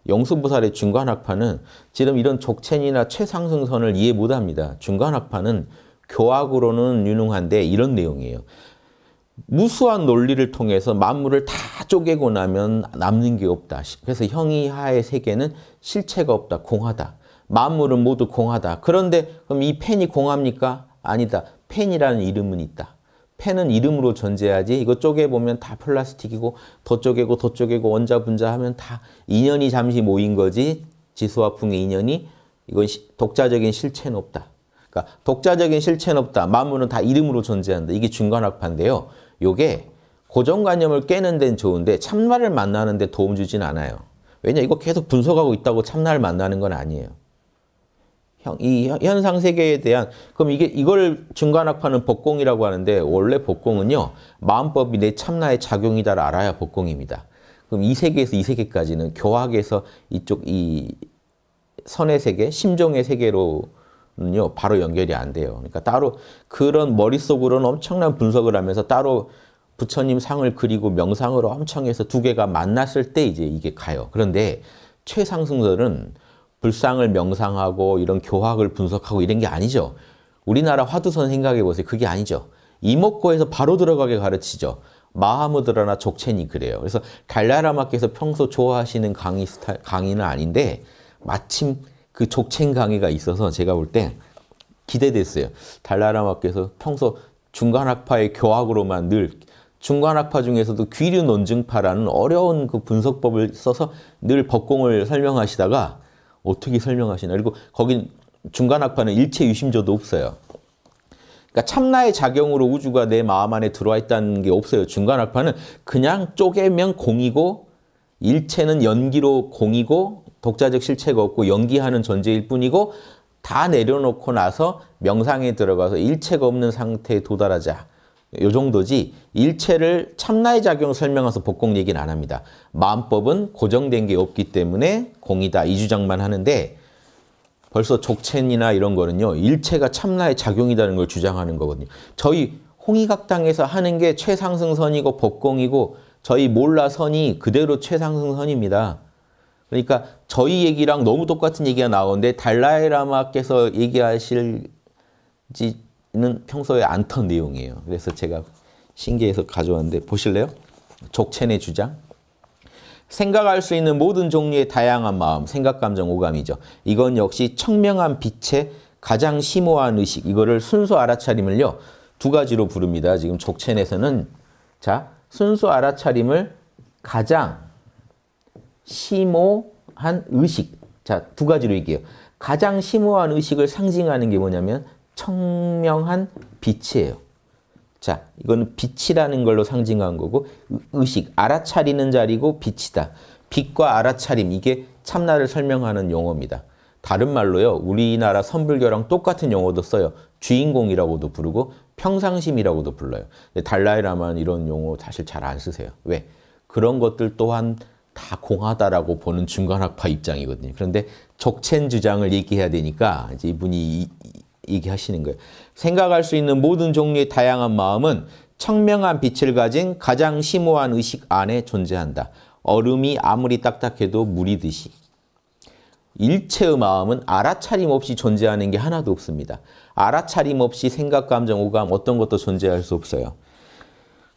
영수부살의 중간학파는 지금 이런 적첸이나 최상승선을 이해 못합니다. 중간학파는 교학으로는 유능한데 이런 내용이에요. 무수한 논리를 통해서 만물을 다 쪼개고 나면 남는 게 없다. 그래서 형이하의 세계는 실체가 없다. 공하다. 만물은 모두 공하다. 그런데 그럼 이 펜이 공합니까? 아니다. 펜이라는 이름은 있다. 펜은 이름으로 전제하지 이거 쪼개보면 다 플라스틱이고 더 쪼개고 더 쪼개고 원자 분자하면 다 인연이 잠시 모인 거지 지수와 풍의 인연이 이건 독자적인 실체는 없다. 그러니까 독자적인 실체는 없다. 만물은 다 이름으로 존재한다. 이게 중간학파인데요. 요게 고정관념을 깨는 데는 좋은데 참나를 만나는 데 도움 주진 않아요. 왜냐 이거 계속 분석하고 있다고 참나를 만나는 건 아니에요. 이 현상 세계에 대한 그럼 이게 이걸 중간학파는 복공이라고 하는데 원래 복공은요 마음법이 내 참나의 작용이다를 알아야 복공입니다. 그럼 이 세계에서 이 세계까지는 교학에서 이쪽 이 선의 세계, 심정의 세계로는요 바로 연결이 안 돼요. 그러니까 따로 그런 머릿속으로는 엄청난 분석을 하면서 따로 부처님 상을 그리고 명상으로 엄청 해서 두 개가 만났을 때 이제 이게 가요. 그런데 최상승설은 불상을 명상하고 이런 교학을 분석하고 이런 게 아니죠. 우리나라 화두선 생각해 보세요. 그게 아니죠. 이목고에서 바로 들어가게 가르치죠. 마하무드라나 족첸이 그래요. 그래서 달라라마께서 평소 좋아하시는 강의 스타 강의는 아닌데 마침 그 족첸 강의가 있어서 제가 볼 때 기대됐어요. 달라라마께서 평소 중간학파의 교학으로만 늘 중간학파 중에서도 귀류 논증파라는 어려운 그 분석법을 써서 늘 법공을 설명하시다가 어떻게 설명하시나. 그리고 거긴 중간 학파는 일체 유심조도 없어요. 그러니까 참나의 작용으로 우주가 내 마음 안에 들어와 있다는 게 없어요. 중간 학파는 그냥 쪼개면 공이고 일체는 연기로 공이고 독자적 실체가 없고 연기하는 존재일 뿐이고 다 내려놓고 나서 명상에 들어가서 일체가 없는 상태에 도달하자. 요 정도지 일체를 참나의 작용을 설명해서 복공 얘기는 안 합니다. 마음법은 고정된 게 없기 때문에 공이다 이 주장만 하는데 벌써 족첸이나 이런 거는요. 일체가 참나의 작용이라는 걸 주장하는 거거든요. 저희 홍의각당에서 하는 게 최상승선이고 법공이고 저희 몰라선이 그대로 최상승선입니다. 그러니까 저희 얘기랑 너무 똑같은 얘기가 나오는데 달라이 라마께서 얘기하실지 는 평소에 안 턴 내용이에요. 그래서 제가 신기해서 가져왔는데 보실래요? 족첸의 주장. 생각할 수 있는 모든 종류의 다양한 마음, 생각, 감정, 오감이죠. 이건 역시 청명한 빛의 가장 심오한 의식, 이거를 순수 알아차림을요. 두 가지로 부릅니다. 지금 족첸에서는 자 순수 알아차림을 가장 심오한 의식 자두 가지로 얘기해요. 가장 심오한 의식을 상징하는 게 뭐냐면 청명한 빛이에요. 자, 이거 빛이라는 걸로 상징한 거고 의식, 알아차리는 자리고 빛이다. 빛과 알아차림, 이게 참나를 설명하는 용어입니다. 다른 말로요, 우리나라 선불교랑 똑같은 용어도 써요. 주인공이라고도 부르고 평상심이라고도 불러요. 달라이라마 이런 용어 사실 잘 안 쓰세요. 왜? 그런 것들 또한 다 공하다라고 보는 중간학파 입장이거든요. 그런데 적첸 주장을 얘기해야 되니까 이제 이분이 이, 얘기하시는 거예요. 생각할 수 있는 모든 종류의 다양한 마음은 청명한 빛을 가진 가장 심오한 의식 안에 존재한다. 얼음이 아무리 딱딱해도 물이듯이. 일체의 마음은 알아차림 없이 존재하는 게 하나도 없습니다. 알아차림 없이 생각, 감정, 오감 어떤 것도 존재할 수 없어요.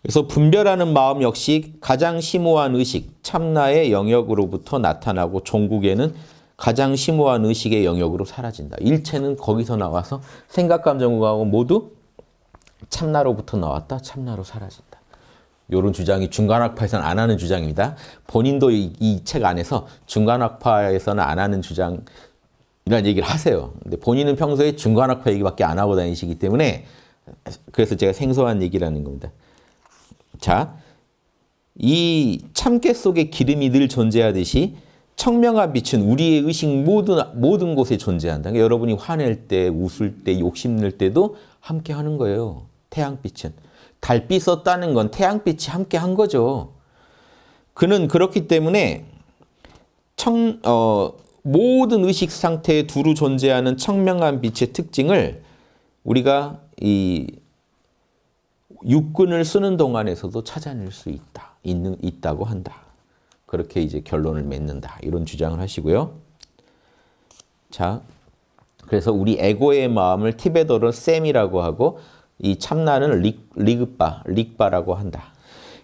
그래서 분별하는 마음 역시 가장 심오한 의식, 참나의 영역으로부터 나타나고 종국에는 가장 심오한 의식의 영역으로 사라진다. 일체는 거기서 나와서 생각, 감정, 구하고 모두 참나로부터 나왔다. 참나로 사라진다. 이런 주장이 중간학파에서는 안 하는 주장입니다. 본인도 이 책 안에서 중간학파에서는 안 하는 주장 이런 얘기를 하세요. 근데 본인은 평소에 중간학파 얘기밖에 안 하고 다니시기 때문에 그래서 제가 생소한 얘기라는 겁니다. 자, 이 참깨 속에 기름이 늘 존재하듯이 청명한 빛은 우리의 의식 모든, 모든 곳에 존재한다. 그러니까 여러분이 화낼 때, 웃을 때, 욕심낼 때도 함께 하는 거예요. 태양빛은. 달빛 썼다는 건 태양빛이 함께 한 거죠. 그는 그렇기 때문에 청, 어, 모든 의식 상태에 두루 존재하는 청명한 빛의 특징을 우리가 이 육근을 쓰는 동안에서도 찾아낼 수 있다. 있는, 있다고 한다. 그렇게 이제 결론을 맺는다. 이런 주장을 하시고요. 자, 그래서 우리 에고의 마음을 티베더로 셈이라고 하고 이 참나는 릭, 리그바, 릭바라고 한다.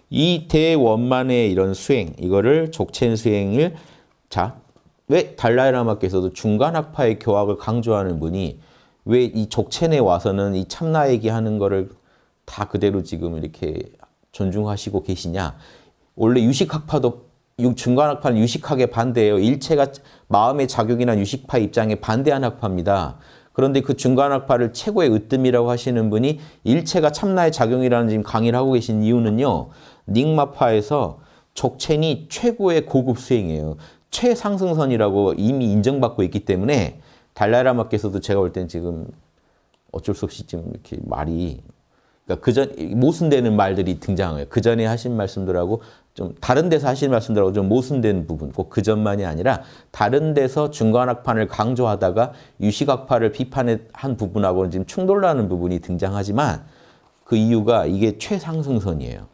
이 대원만의 이런 수행, 이거를 족첸 수행을 자, 왜 달라이라마께서도 중간학파의 교학을 강조하는 분이 왜 이 족첸에 와서는 이 참나 얘기하는 거를 다 그대로 지금 이렇게 존중하시고 계시냐? 원래 유식학파도 중간학파는 유식학에 반대해요. 일체가 마음의 작용이란 유식파 입장에 반대한 학파입니다. 그런데 그 중간학파를 최고의 으뜸이라고 하시는 분이 일체가 참나의 작용이라는 지금 강의를 하고 계신 이유는요. 닉마파에서 적첸이 최고의 고급 수행이에요. 최상승선이라고 이미 인정받고 있기 때문에 달라이라마께서도 제가 볼 땐 지금 어쩔 수 없이 지금 이렇게 말이 그러니까 그전 모순되는 말들이 등장해요. 그 전에 하신 말씀들하고 좀 다른 데서 하신 말씀들하고 좀 모순된 부분, 꼭 그 전만이 아니라 다른 데서 중간학파를 강조하다가 유시각파를 비판한 부분하고는 지금 충돌하는 부분이 등장하지만 그 이유가 이게 최상승선이에요.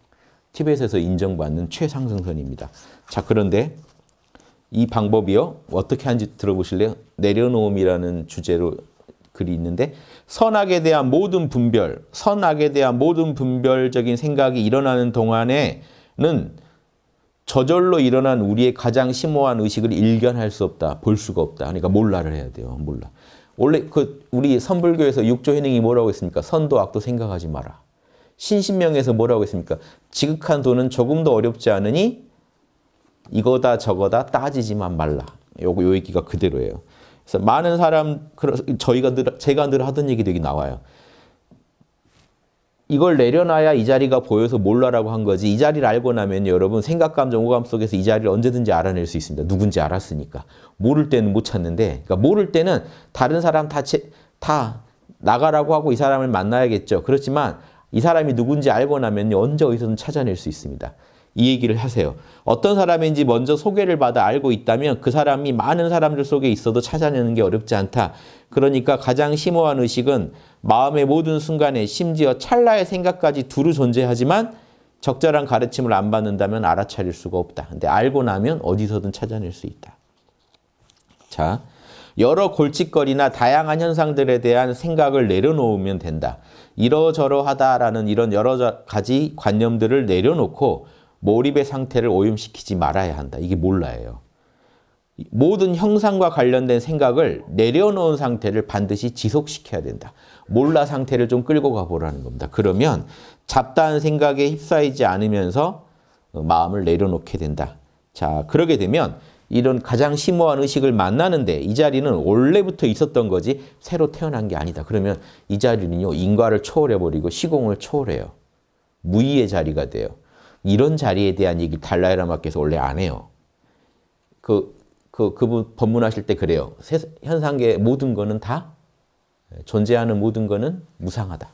티벳에서 인정받는 최상승선입니다. 자, 그런데 이 방법이요. 어떻게 하는지 들어보실래요? 내려놓음이라는 주제로 글이 있는데 선악에 대한 모든 분별, 선악에 대한 모든 분별적인 생각이 일어나는 동안에는 저절로 일어난 우리의 가장 심오한 의식을 일견할 수 없다. 볼 수가 없다. 그러니까 몰라를 해야 돼요. 몰라. 원래 그 우리 선불교에서 육조 현행이 뭐라고 했습니까? 선도 악도 생각하지 마라. 신신명에서 뭐라고 했습니까? 지극한 도는 조금도 어렵지 않으니 이거다 저거다 따지지만 말라. 요거 요 얘기가 그대로예요. 그래서 많은 사람 저희가 늘, 제가 늘 하던 얘기도 여 나와요. 이걸 내려놔야 이 자리가 보여서 몰라라고 한 거지 이 자리를 알고 나면 여러분 생각, 감정, 오감 속에서 이 자리를 언제든지 알아낼 수 있습니다. 누군지 알았으니까. 모를 때는 못 찾는데 그러니까 모를 때는 다른 사람 다, 제, 다 나가라고 하고 이 사람을 만나야겠죠. 그렇지만 이 사람이 누군지 알고 나면 언제 어디서든 찾아낼 수 있습니다. 이 얘기를 하세요. 어떤 사람인지 먼저 소개를 받아 알고 있다면 그 사람이 많은 사람들 속에 있어도 찾아내는 게 어렵지 않다. 그러니까 가장 심오한 의식은 마음의 모든 순간에 심지어 찰나의 생각까지 두루 존재하지만 적절한 가르침을 안 받는다면 알아차릴 수가 없다. 근데 알고 나면 어디서든 찾아낼 수 있다. 자, 여러 골칫거리나 다양한 현상들에 대한 생각을 내려놓으면 된다. 이러저러하다라는 이런 여러 가지 관념들을 내려놓고 몰입의 상태를 오염시키지 말아야 한다. 이게 몰라예요. 모든 형상과 관련된 생각을 내려놓은 상태를 반드시 지속시켜야 된다. 몰라 상태를 좀 끌고 가보라는 겁니다. 그러면 잡다한 생각에 휩싸이지 않으면서 어, 마음을 내려놓게 된다. 자, 그러게 되면 이런 가장 심오한 의식을 만나는데 이 자리는 원래부터 있었던 거지 새로 태어난 게 아니다. 그러면 이 자리는요, 인과를 초월해버리고 시공을 초월해요. 무의의 자리가 돼요. 이런 자리에 대한 얘기 달라이 라마께서 원래 안 해요. 그, 그, 그분 법문하실 때 그래요. 현상계 모든 거는 다 존재하는 모든 거는 무상하다.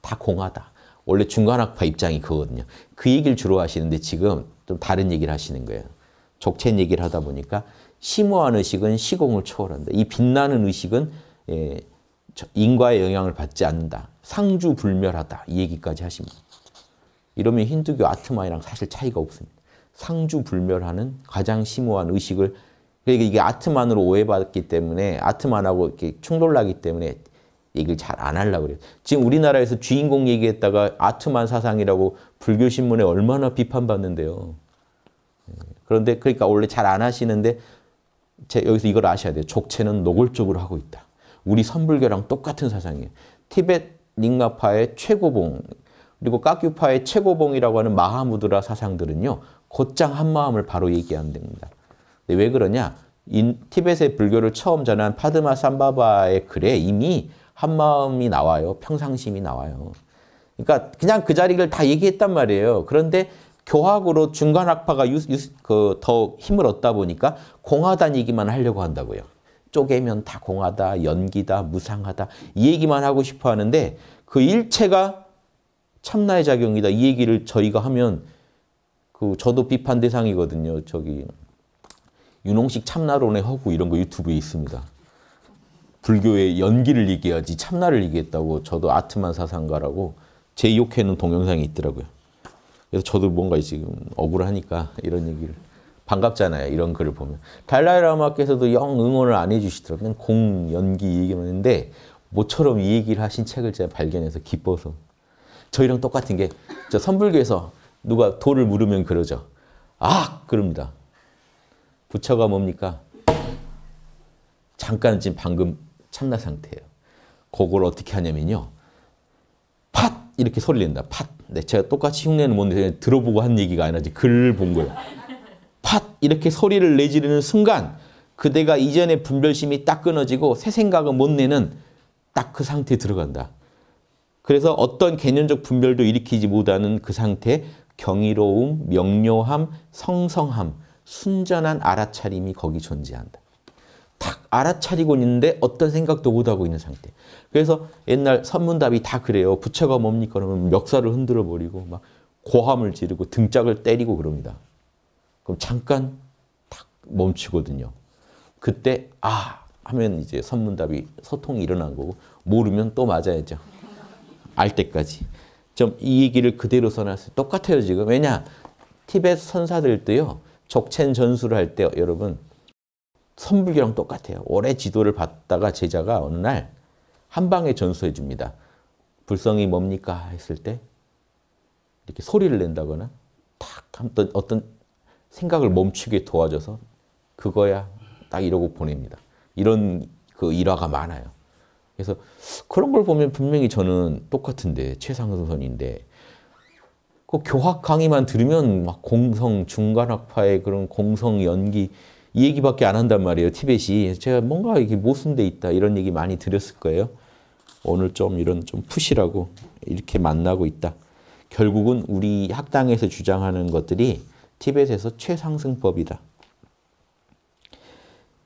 다 공하다. 원래 중간학파 입장이 그거거든요. 그 얘기를 주로 하시는데 지금 좀 다른 얘기를 하시는 거예요. 족첸 얘기를 하다 보니까 심오한 의식은 시공을 초월한다. 이 빛나는 의식은 예, 인과의 영향을 받지 않는다. 상주불멸하다. 이 얘기까지 하십니다. 이러면 힌두교 아트마이랑 사실 차이가 없습니다. 상주 불멸하는 가장 심오한 의식을 그러니까 이게 아트만으로 오해받기 때문에 아트만하고 이렇게 충돌나기 때문에 얘기를 잘 안 하려 그래요. 지금 우리나라에서 주인공 얘기했다가 아트만 사상이라고 불교 신문에 얼마나 비판받는데요. 예, 그런데 그러니까 원래 잘 안 하시는데 제 여기서 이걸 아셔야 돼요. 족체는 노골적으로 하고 있다. 우리 선불교랑 똑같은 사상이에요. 티벳 닝마파의 최고봉 그리고 까큐파의 최고봉이라고 하는 마하무드라 사상들은요. 곧장 한마음을 바로 얘기한답니다왜 그러냐? 인, 티벳의 불교를 처음 전한 파드마 삼바바의 글에 이미 한마음이 나와요. 평상심이 나와요. 그러니까 그냥 그 자리를 다 얘기했단 말이에요. 그런데 교학으로 중간 학파가 그더 힘을 얻다 보니까 공하단 얘기만 하려고 한다고요. 쪼개면 다 공하다, 연기다, 무상하다 이 얘기만 하고 싶어 하는데 그 일체가 참나의 작용이다. 이 얘기를 저희가 하면 그 저도 비판 대상이거든요. 저기 윤홍식 참나론의 허구 이런 거 유튜브에 있습니다. 불교의 연기를 얘기하지 참나를 얘기했다고 저도 아트만 사상가라고 제 욕해는 동영상이 있더라고요. 그래서 저도 뭔가 지금 억울하니까 이런 얘기를 반갑잖아요. 이런 글을 보면. 달라이라마께서도 영 응원을 안 해주시더라고요. 공, 연기 얘기만 했는데 모처럼 이 얘기를 하신 책을 제가 발견해서 기뻐서 저희랑 똑같은 게 저 선불교에서 누가 돌을 물으면 그러죠. 아! 그럽니다. 부처가 뭡니까? 잠깐 지금 방금 참나 상태예요. 그걸 어떻게 하냐면요. 팟! 이렇게 소리 낸다. 팟! 네, 제가 똑같이 흉내는 못 내는데 들어보고 한 얘기가 아니라 글을 본 거예요. 팟! 이렇게 소리를 내지르는 순간 그대가 이전의 분별심이 딱 끊어지고 새 생각은 못 내는 딱 그 상태에 들어간다. 그래서 어떤 개념적 분별도 일으키지 못하는 그 상태 경이로움, 명료함, 성성함, 순전한 알아차림이 거기 존재한다. 탁 알아차리고 있는데 어떤 생각도 못하고 있는 상태. 그래서 옛날 선문답이 다 그래요. 부처가 뭡니까? 그러면 멱살을 흔들어 버리고 막 고함을 지르고 등짝을 때리고 그럽니다. 그럼 잠깐 탁 멈추거든요. 그때 아 하면 이제 선문답이 소통이 일어난 거고 모르면 또 맞아야죠. 알 때까지. 좀 이 얘기를 그대로 써놨어요. 똑같아요, 지금. 왜냐? 티벳 선사들도요. 적첸 전술을 할때 여러분 선불교랑 똑같아요. 오래 지도를 받다가 제자가 어느 날 한 방에 전수해 줍니다. 불성이 뭡니까? 했을 때 이렇게 소리를 낸다거나 탁 어떤, 어떤 생각을 멈추게 도와줘서 그거야 딱 이러고 보냅니다. 이런 그 일화가 많아요. 그래서 그런 걸 보면 분명히 저는 똑같은데 최상선인데 그 교학 강의만 들으면 막 공성 중간학파의 그런 공성 연기 이 얘기밖에 안 한단 말이에요. 티벳이 제가 뭔가 이게 모순돼 있다 이런 얘기 많이 드렸을 거예요. 오늘 좀 이런 좀 푸시라고 이렇게 만나고 있다. 결국은 우리 학당에서 주장하는 것들이 티벳에서 최상승법이다.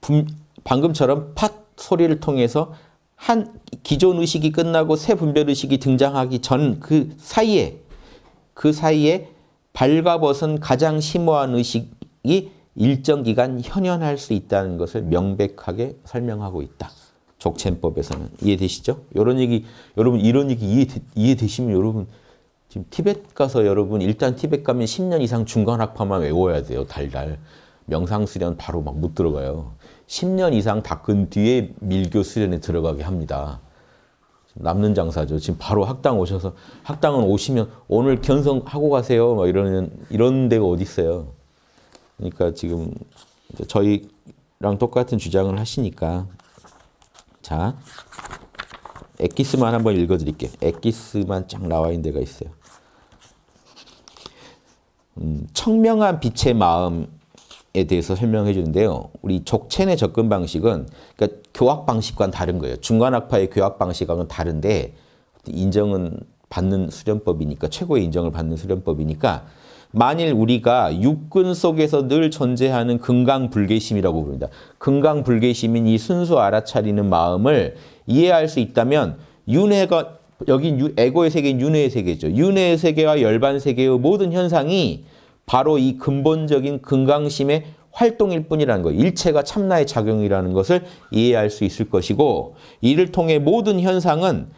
분, 방금처럼 팟 소리를 통해서 한 기존 의식이 끝나고 새 분별 의식이 등장하기 전 그 사이에 그 사이에 발과벗은 가장 심오한 의식이 일정 기간 현현할 수 있다는 것을 명백하게 설명하고 있다. 족첸법에서는 이해되시죠? 이런 얘기 여러분 이런 얘기 이해 이해되시면 여러분 지금 티벳 가서 여러분 일단 티벳 가면 10년 이상 중간학파만 외워야 돼요. 달달 명상 수련 바로 막 못 들어가요. 10년 이상 닦은 뒤에 밀교 수련에 들어가게 합니다. 남는 장사죠. 지금 바로 학당 오셔서 학당은 오시면 오늘 견성하고 가세요. 막 뭐 이러는 이런 데가 어디 있어요. 그러니까 지금 저희랑 똑같은 주장을 하시니까 자 엑기스만 한번 읽어드릴게요. 엑기스만 쫙 나와 있는 데가 있어요. 음, 청명한 빛의 마음 에 대해서 설명해 주는데요. 우리 적첸의 접근 방식은 그러니까 교학 방식과는 다른 거예요. 중간학파의 교학 방식과는 다른데 인정은 받는 수련법이니까 최고의 인정을 받는 수련법이니까 만일 우리가 육근 속에서 늘 존재하는 금강불개심이라고 부릅니다. 금강불개심인 이 순수 알아차리는 마음을 이해할 수 있다면 윤회가 여기 애고의 세계인 윤회의 세계죠. 윤회의 세계와 열반 세계의 모든 현상이 바로 이 근본적인 건강심의 활동일 뿐이라는 것, 일체가 참나의 작용이라는 것을 이해할 수 있을 것이고 이를 통해 모든 현상은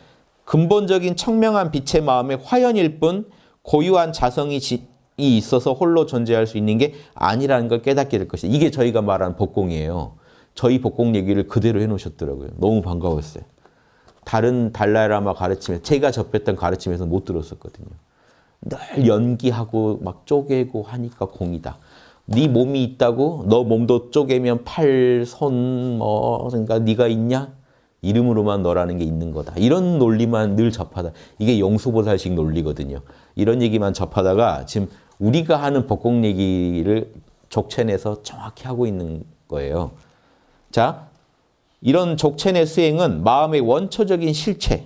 근본적인 청명한 빛의 마음의 화연일 뿐 고유한 자성이 있어서 홀로 존재할 수 있는 게 아니라는 걸 깨닫게 될 것이다. 이게 저희가 말하는 복공이에요. 저희 복공 얘기를 그대로 해놓으셨더라고요. 너무 반가웠어요. 다른 달라이라마 가르침에 제가 접했던 가르침에서 못 들었었거든요. 늘 연기하고 막 쪼개고 하니까 공이다. 네 몸이 있다고 너 몸도 쪼개면 팔, 손, 뭐 그러니까 네가 있냐? 이름으로만 너라는 게 있는 거다. 이런 논리만 늘 접하다. 이게 용수보살식 논리거든요. 이런 얘기만 접하다가 지금 우리가 하는 법공 얘기를 족체내서 정확히 하고 있는 거예요. 자, 이런 족체내 수행은 마음의 원초적인 실체.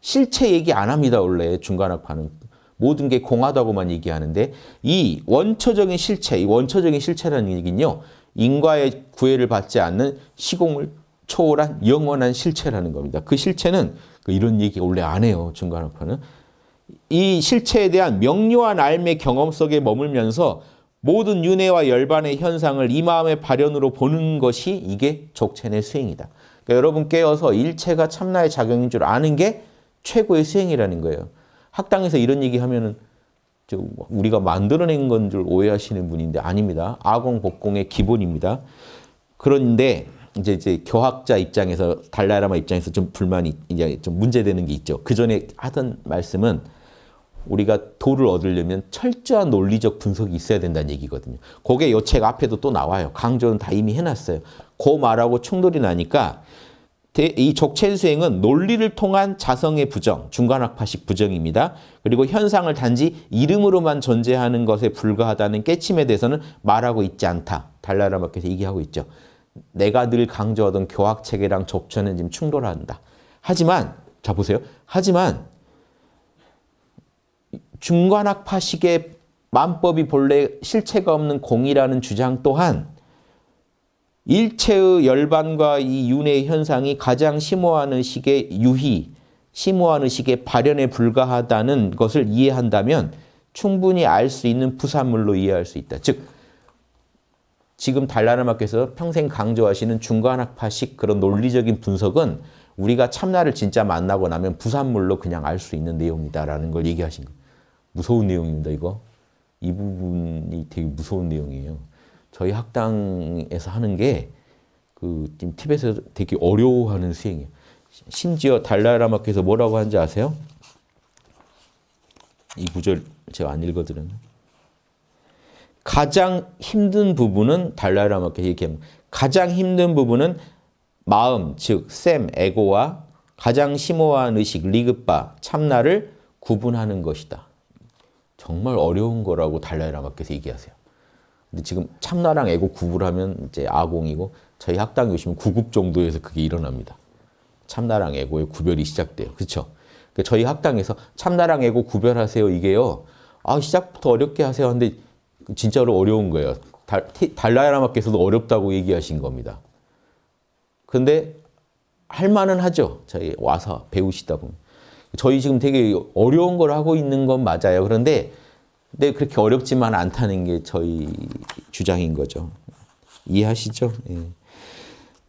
실체 얘기 안 합니다, 원래 중간학파는. 모든 게 공하다고만 얘기하는데 이 원초적인 실체, 이 원초적인 실체라는 얘기는요. 인과의 구애를 받지 않는 시공을 초월한 영원한 실체라는 겁니다. 그 실체는 그 이런 얘기 원래 안 해요. 중간학파는. 이 실체에 대한 명료한 알매 경험 속에 머물면서 모든 윤회와 열반의 현상을 이 마음의 발현으로 보는 것이 이게 족첸의 수행이다. 그러니까 여러분 깨어서 일체가 참나의 작용인 줄 아는 게 최고의 수행이라는 거예요. 학당에서 이런 얘기 하면은 우리가 만들어낸 건 줄 오해하시는 분인데 아닙니다. 아공 복공의 기본입니다. 그런데 이제 이제 교학자 입장에서 달라이라마 입장에서 좀 불만이 이제 좀 문제되는 게 있죠. 그 전에 하던 말씀은 우리가 도를 얻으려면 철저한 논리적 분석이 있어야 된다는 얘기거든요. 그게 요책 앞에도 또 나와요. 강조는 다 이미 해놨어요. 그 말하고 충돌이 나니까 이 적체의 수행은 논리를 통한 자성의 부정, 중간학파식 부정입니다. 그리고 현상을 단지 이름으로만 존재하는 것에 불과하다는 깨침에 대해서는 말하고 있지 않다. 달나라 밖에서 얘기하고 있죠. 내가 늘 강조하던 교학체계랑 접촉은 지금 충돌한다. 하지만, 자 보세요. 하지만 중간학파식의 만법이 본래 실체가 없는 공이라는 주장 또한 일체의 열반과 이 윤회 현상이 가장 심오하는 식의 유희, 심오하는 식의 발현에 불과하다는 것을 이해한다면 충분히 알 수 있는 부산물로 이해할 수 있다. 즉, 지금 달라르마께서 평생 강조하시는 중간학파식 그런 논리적인 분석은 우리가 참나를 진짜 만나고 나면 부산물로 그냥 알 수 있는 내용이다라는 걸 얘기하신 거예요. 무서운 내용입니다, 이거. 이 부분이 되게 무서운 내용이에요. 저희 학당에서 하는 게그 지금 티벳에서 되게 어려워하는 수행이에요. 심지어 달라라마께서 뭐라고 하는지 아세요? 이 구절 제가 안 읽어드렸나? 가장 힘든 부분은 달라라마께서 얘기합니다. 가장 힘든 부분은 마음, 즉 셈, 에고와 가장 심오한 의식, 리그바, 참나를 구분하는 것이다. 정말 어려운 거라고 달라라마께서 얘기하세요. 근데 지금 참나랑 에고 구분하면 이제 아공이고 저희 학당 오시면 구급 정도에서 그게 일어납니다. 참나랑 에고의 구별이 시작돼요. 그렇죠? 그러니까 저희 학당에서 참나랑 에고 구별하세요 이게요. 아 시작부터 어렵게 하세요 하데 진짜로 어려운 거예요. 달라야라마께서도 어렵다고 얘기하신 겁니다. 근데 할 만은 하죠. 저희 와서 배우시다 보면. 저희 지금 되게 어려운 걸 하고 있는 건 맞아요. 그런데 근데 네, 그렇게 어렵지만 않다는 게 저희 주장인 거죠. 이해하시죠? 예.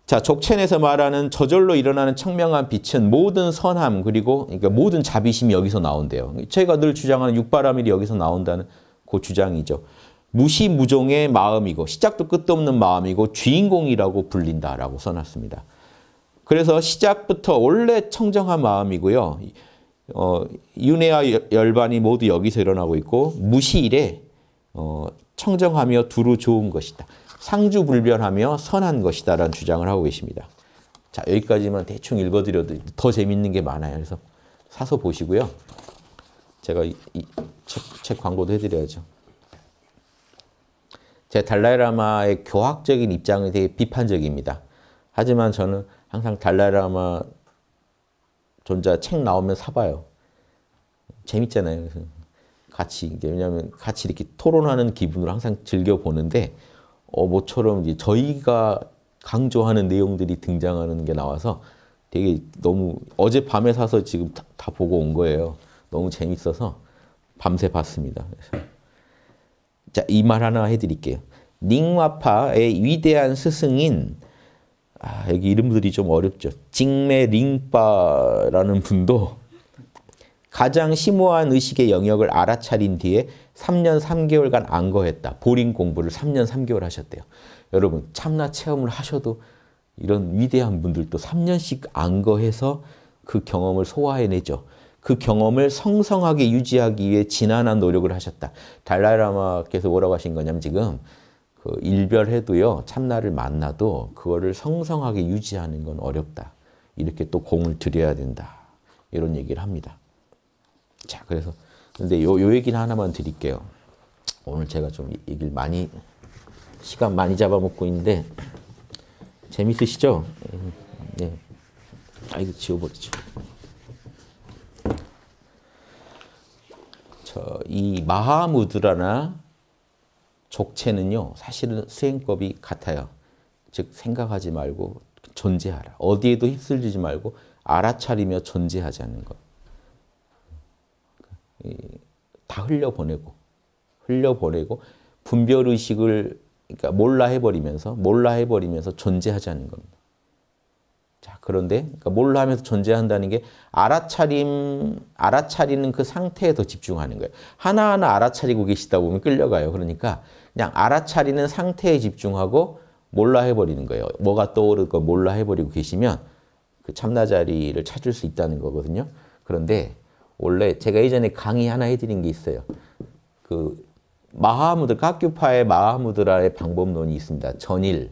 자, 적첸에서 말하는 저절로 일어나는 청명한 빛은 모든 선함 그리고 그러니까 모든 자비심이 여기서 나온대요. 저희가 늘 주장하는 육바라밀이 여기서 나온다는 그 주장이죠. 무시무종의 마음이고 시작도 끝도 없는 마음이고 주인공이라고 불린다라고 써놨습니다. 그래서 시작부터 원래 청정한 마음이고요. 어, 윤회와 열반이 모두 여기서 일어나고 있고 무시일에 어, 청정하며 두루 좋은 것이다. 상주불변하며 선한 것이다 라는 주장을 하고 계십니다. 자 여기까지만 대충 읽어드려도 더 재밌는 게 많아요. 그래서 사서 보시고요. 제가 책, 책 광고도 해드려야죠. 제 달라이라마의 교학적인 입장에 되게 비판적입니다. 하지만 저는 항상 달라이라마 전자 책 나오면 사봐요. 재밌잖아요. 그래서 같이 이게 왜냐하면 같이 이렇게 토론하는 기분으로 항상 즐겨 보는데 어 모처럼 이제 저희가 강조하는 내용들이 등장하는 게 나와서 되게 너무 어제 밤에 사서 지금 다, 다 보고 온 거예요. 너무 재밌어서 밤새 봤습니다. 그래서. 자, 이 말 하나 해드릴게요. 닝와파의 위대한 스승인 아, 여기 이름들이 좀 어렵죠. 징메 링빠라는 분도 가장 심오한 의식의 영역을 알아차린 뒤에 3년 3개월간 안거했다. 보링 공부를 3년 3개월 하셨대요. 여러분 참나 체험을 하셔도 이런 위대한 분들도 3년씩 안거해서 그 경험을 소화해내죠. 그 경험을 성성하게 유지하기 위해 지난한 노력을 하셨다. 달라이라마께서 뭐라고 하신 거냐면 지금 그 일별해도요 참나를 만나도 그거를 성성하게 유지하는 건 어렵다. 이렇게 또 공을 들여야 된다. 이런 얘기를 합니다. 자, 그래서 근데 요, 요 얘기는 하나만 드릴게요. 오늘 제가 좀 얘기를 많이 시간 많이 잡아먹고 있는데 재밌으시죠? 네. 아 이거 지워버리죠. 저 이 마하무드라나 족체는요, 사실은 수행법이 같아요. 즉, 생각하지 말고 존재하라. 어디에도 휩쓸리지 말고 알아차리며 존재하지않는 것. 다 흘려보내고, 흘려보내고, 분별의식을 그러니까 몰라 해버리면서, 몰라 해버리면서 존재하자는 겁니다. 자, 그런데 그러니까 몰라 하면서 존재한다는 게 알아차림, 알아차리는 그 상태에 더 집중하는 거예요. 하나하나 알아차리고 계시다 보면 끌려가요. 그러니까 그냥 알아차리는 상태에 집중하고 몰라 해버리는 거예요. 뭐가 떠오르고 몰라 해버리고 계시면 그 참나 자리를 찾을 수 있다는 거거든요. 그런데 원래 제가 예전에 강의 하나 해드린 게 있어요. 그 마하무드, 까큐파의 마하무드라의 방법론이 있습니다. 전일,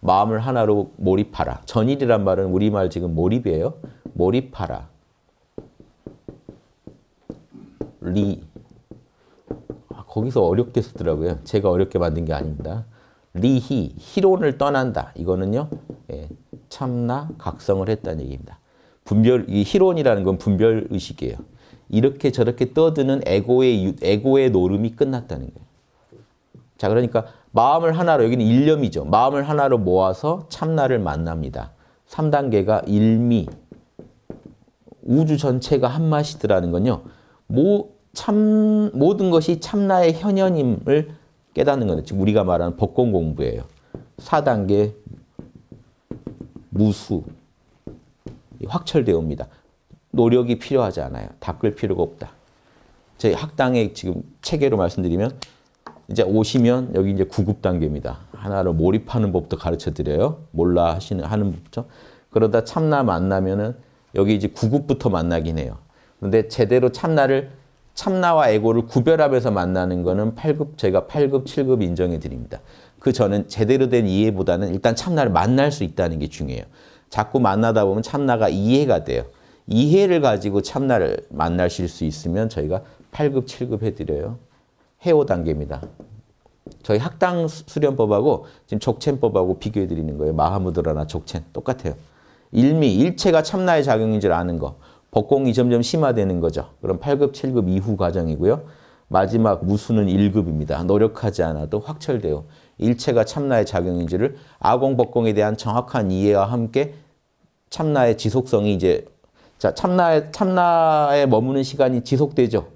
마음을 하나로 몰입하라. 전일이란 말은 우리말 지금 몰입이에요. 몰입하라. 리, 아, 거기서 어렵게 쓰더라고요. 제가 어렵게 만든 게 아닙니다. 리히, 희론을 떠난다. 이거는요, 예, 참나 각성을 했다는 얘기입니다. 분별, 이 희론이라는 건 분별 의식이에요. 이렇게 저렇게 떠드는 에고의, 에고의 노름이 끝났다는 거예요. 자, 그러니까 마음을 하나로, 여기는 일념이죠. 마음을 하나로 모아서 참나를 만납니다. 3단계가 일미, 우주 전체가 한 맛이더라는 건요. 뭐참 모든 것이 참나의 현현임을 깨닫는 거죠. 즉 우리가 말하는 법권 공부예요. 4단계 무수 확철되옵니다. 노력이 필요하지 않아요. 닦을 필요가 없다. 제 학당의 지금 체계로 말씀드리면 이제 오시면 여기 이제 구급 단계입니다. 하나로 몰입하는 법도 가르쳐 드려요. 몰라 하시는 하는 법죠. 그러다 참나 만나면은 여기 이제 구급부터 만나긴 해요. 그런데 제대로 참나를 참나와 에고를 구별합에서 만나는 거는 8급, 제가 8급, 7급 인정해 드립니다. 그 저는 제대로 된 이해보다는 일단 참나를 만날 수 있다는 게 중요해요. 자꾸 만나다 보면 참나가 이해가 돼요. 이해를 가지고 참나를 만나실 수 있으면 저희가 8급, 7급 해드려요. 해오 단계입니다. 저희 학당 수련법하고 지금 족첸법하고 비교해 드리는 거예요. 마하무드라나 족첸 똑같아요. 일미, 일체가 참나의 작용인 줄 아는 거. 법공이 점점 심화되는 거죠. 그럼 8급, 7급 이후 과정이고요. 마지막 무수는 1급입니다. 노력하지 않아도 확철되어 일체가 참나의 작용인지를 아공법공에 대한 정확한 이해와 함께 참나의 지속성이 이제 자 참나에 참나에 머무는 시간이 지속되죠.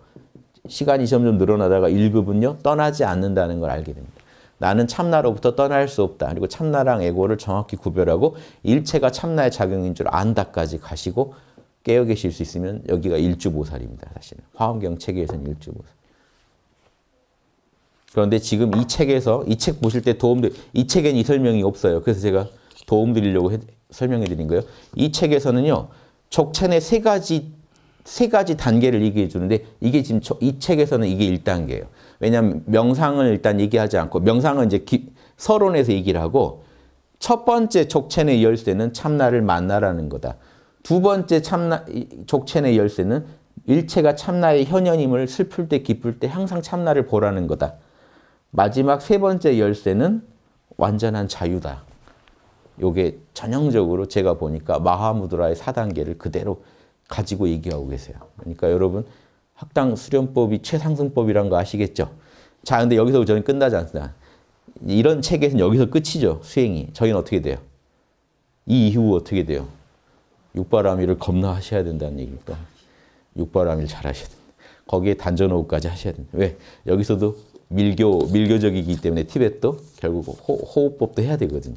시간이 점점 늘어나다가 1급은요. 떠나지 않는다는 걸 알게 됩니다. 나는 참나로부터 떠날 수 없다. 그리고 참나랑 에고를 정확히 구별하고 일체가 참나의 작용인 줄 안다까지 가시고 깨어 계실 수 있으면 여기가 일주보살입니다. 사실은. 화엄경 체계에서는 일주보살. 그런데 지금 이 책에서 이 책 보실 때도움이 책엔 이 설명이 없어요. 그래서 제가 도움 드리려고 해, 설명해 드린 거예요. 이 책에서는요. 적천의 세 가지 세 가지 단계를 얘기해 주는데 이게 지금 이 책에서는 이게 1단계예요. 왜냐하면 명상을 일단 얘기하지 않고 명상은 이제 기, 서론에서 얘기를 하고 첫 번째 족첸의 열쇠는 참나를 만나라는 거다. 두 번째 참나 족체의 열쇠는 일체가 참나의 현현임을 슬플 때 기쁠 때 항상 참나를 보라는 거다. 마지막 세 번째 열쇠는 완전한 자유다. 요게 전형적으로 제가 보니까 마하무드라의 4단계를 그대로 가지고 얘기하고 계세요. 그러니까 여러분 학당 수련법이 최상승법이란 거 아시겠죠? 자, 근데 여기서 저는 끝나지 않습니다. 이런 책에서는 여기서 끝이죠, 수행이. 저희는 어떻게 돼요? 이 이후 어떻게 돼요? 육바람일을 겁나 하셔야 된다는 얘기입니다. 육바람일 잘 하셔야 된다. 거기에 단전호흡까지 하셔야 된다. 왜? 여기서도 밀교, 밀교적이기 때문에 티벳도 결국 호, 흡법도 해야 되거든요.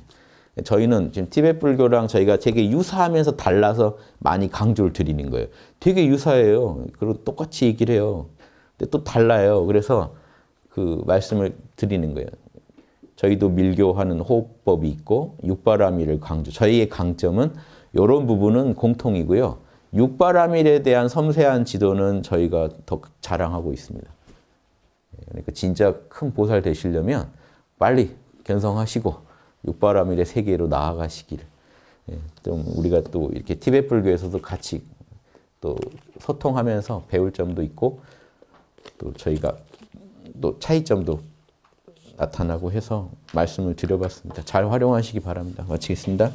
저희는 지금 티벳 불교랑 저희가 되게 유사하면서 달라서 많이 강조를 드리는 거예요. 되게 유사해요. 그리고 똑같이 얘기를 해요. 근데 또 달라요. 그래서 그 말씀을 드리는 거예요. 저희도 밀교하는 호흡법이 있고 육바라밀을 강조. 저희의 강점은 이런 부분은 공통이고요. 육바라밀에 대한 섬세한 지도는 저희가 더 자랑하고 있습니다. 예, 그러니까 진짜 큰 보살 되시려면 빨리 견성하시고 육바라밀의 세계로 나아가시기를. 예, 좀 우리가 또 이렇게 티벳 불교에서도 같이 또 소통하면서 배울 점도 있고 또 저희가 또 차이점도 나타나고 해서 말씀을 드려봤습니다. 잘 활용하시기 바랍니다. 마치겠습니다.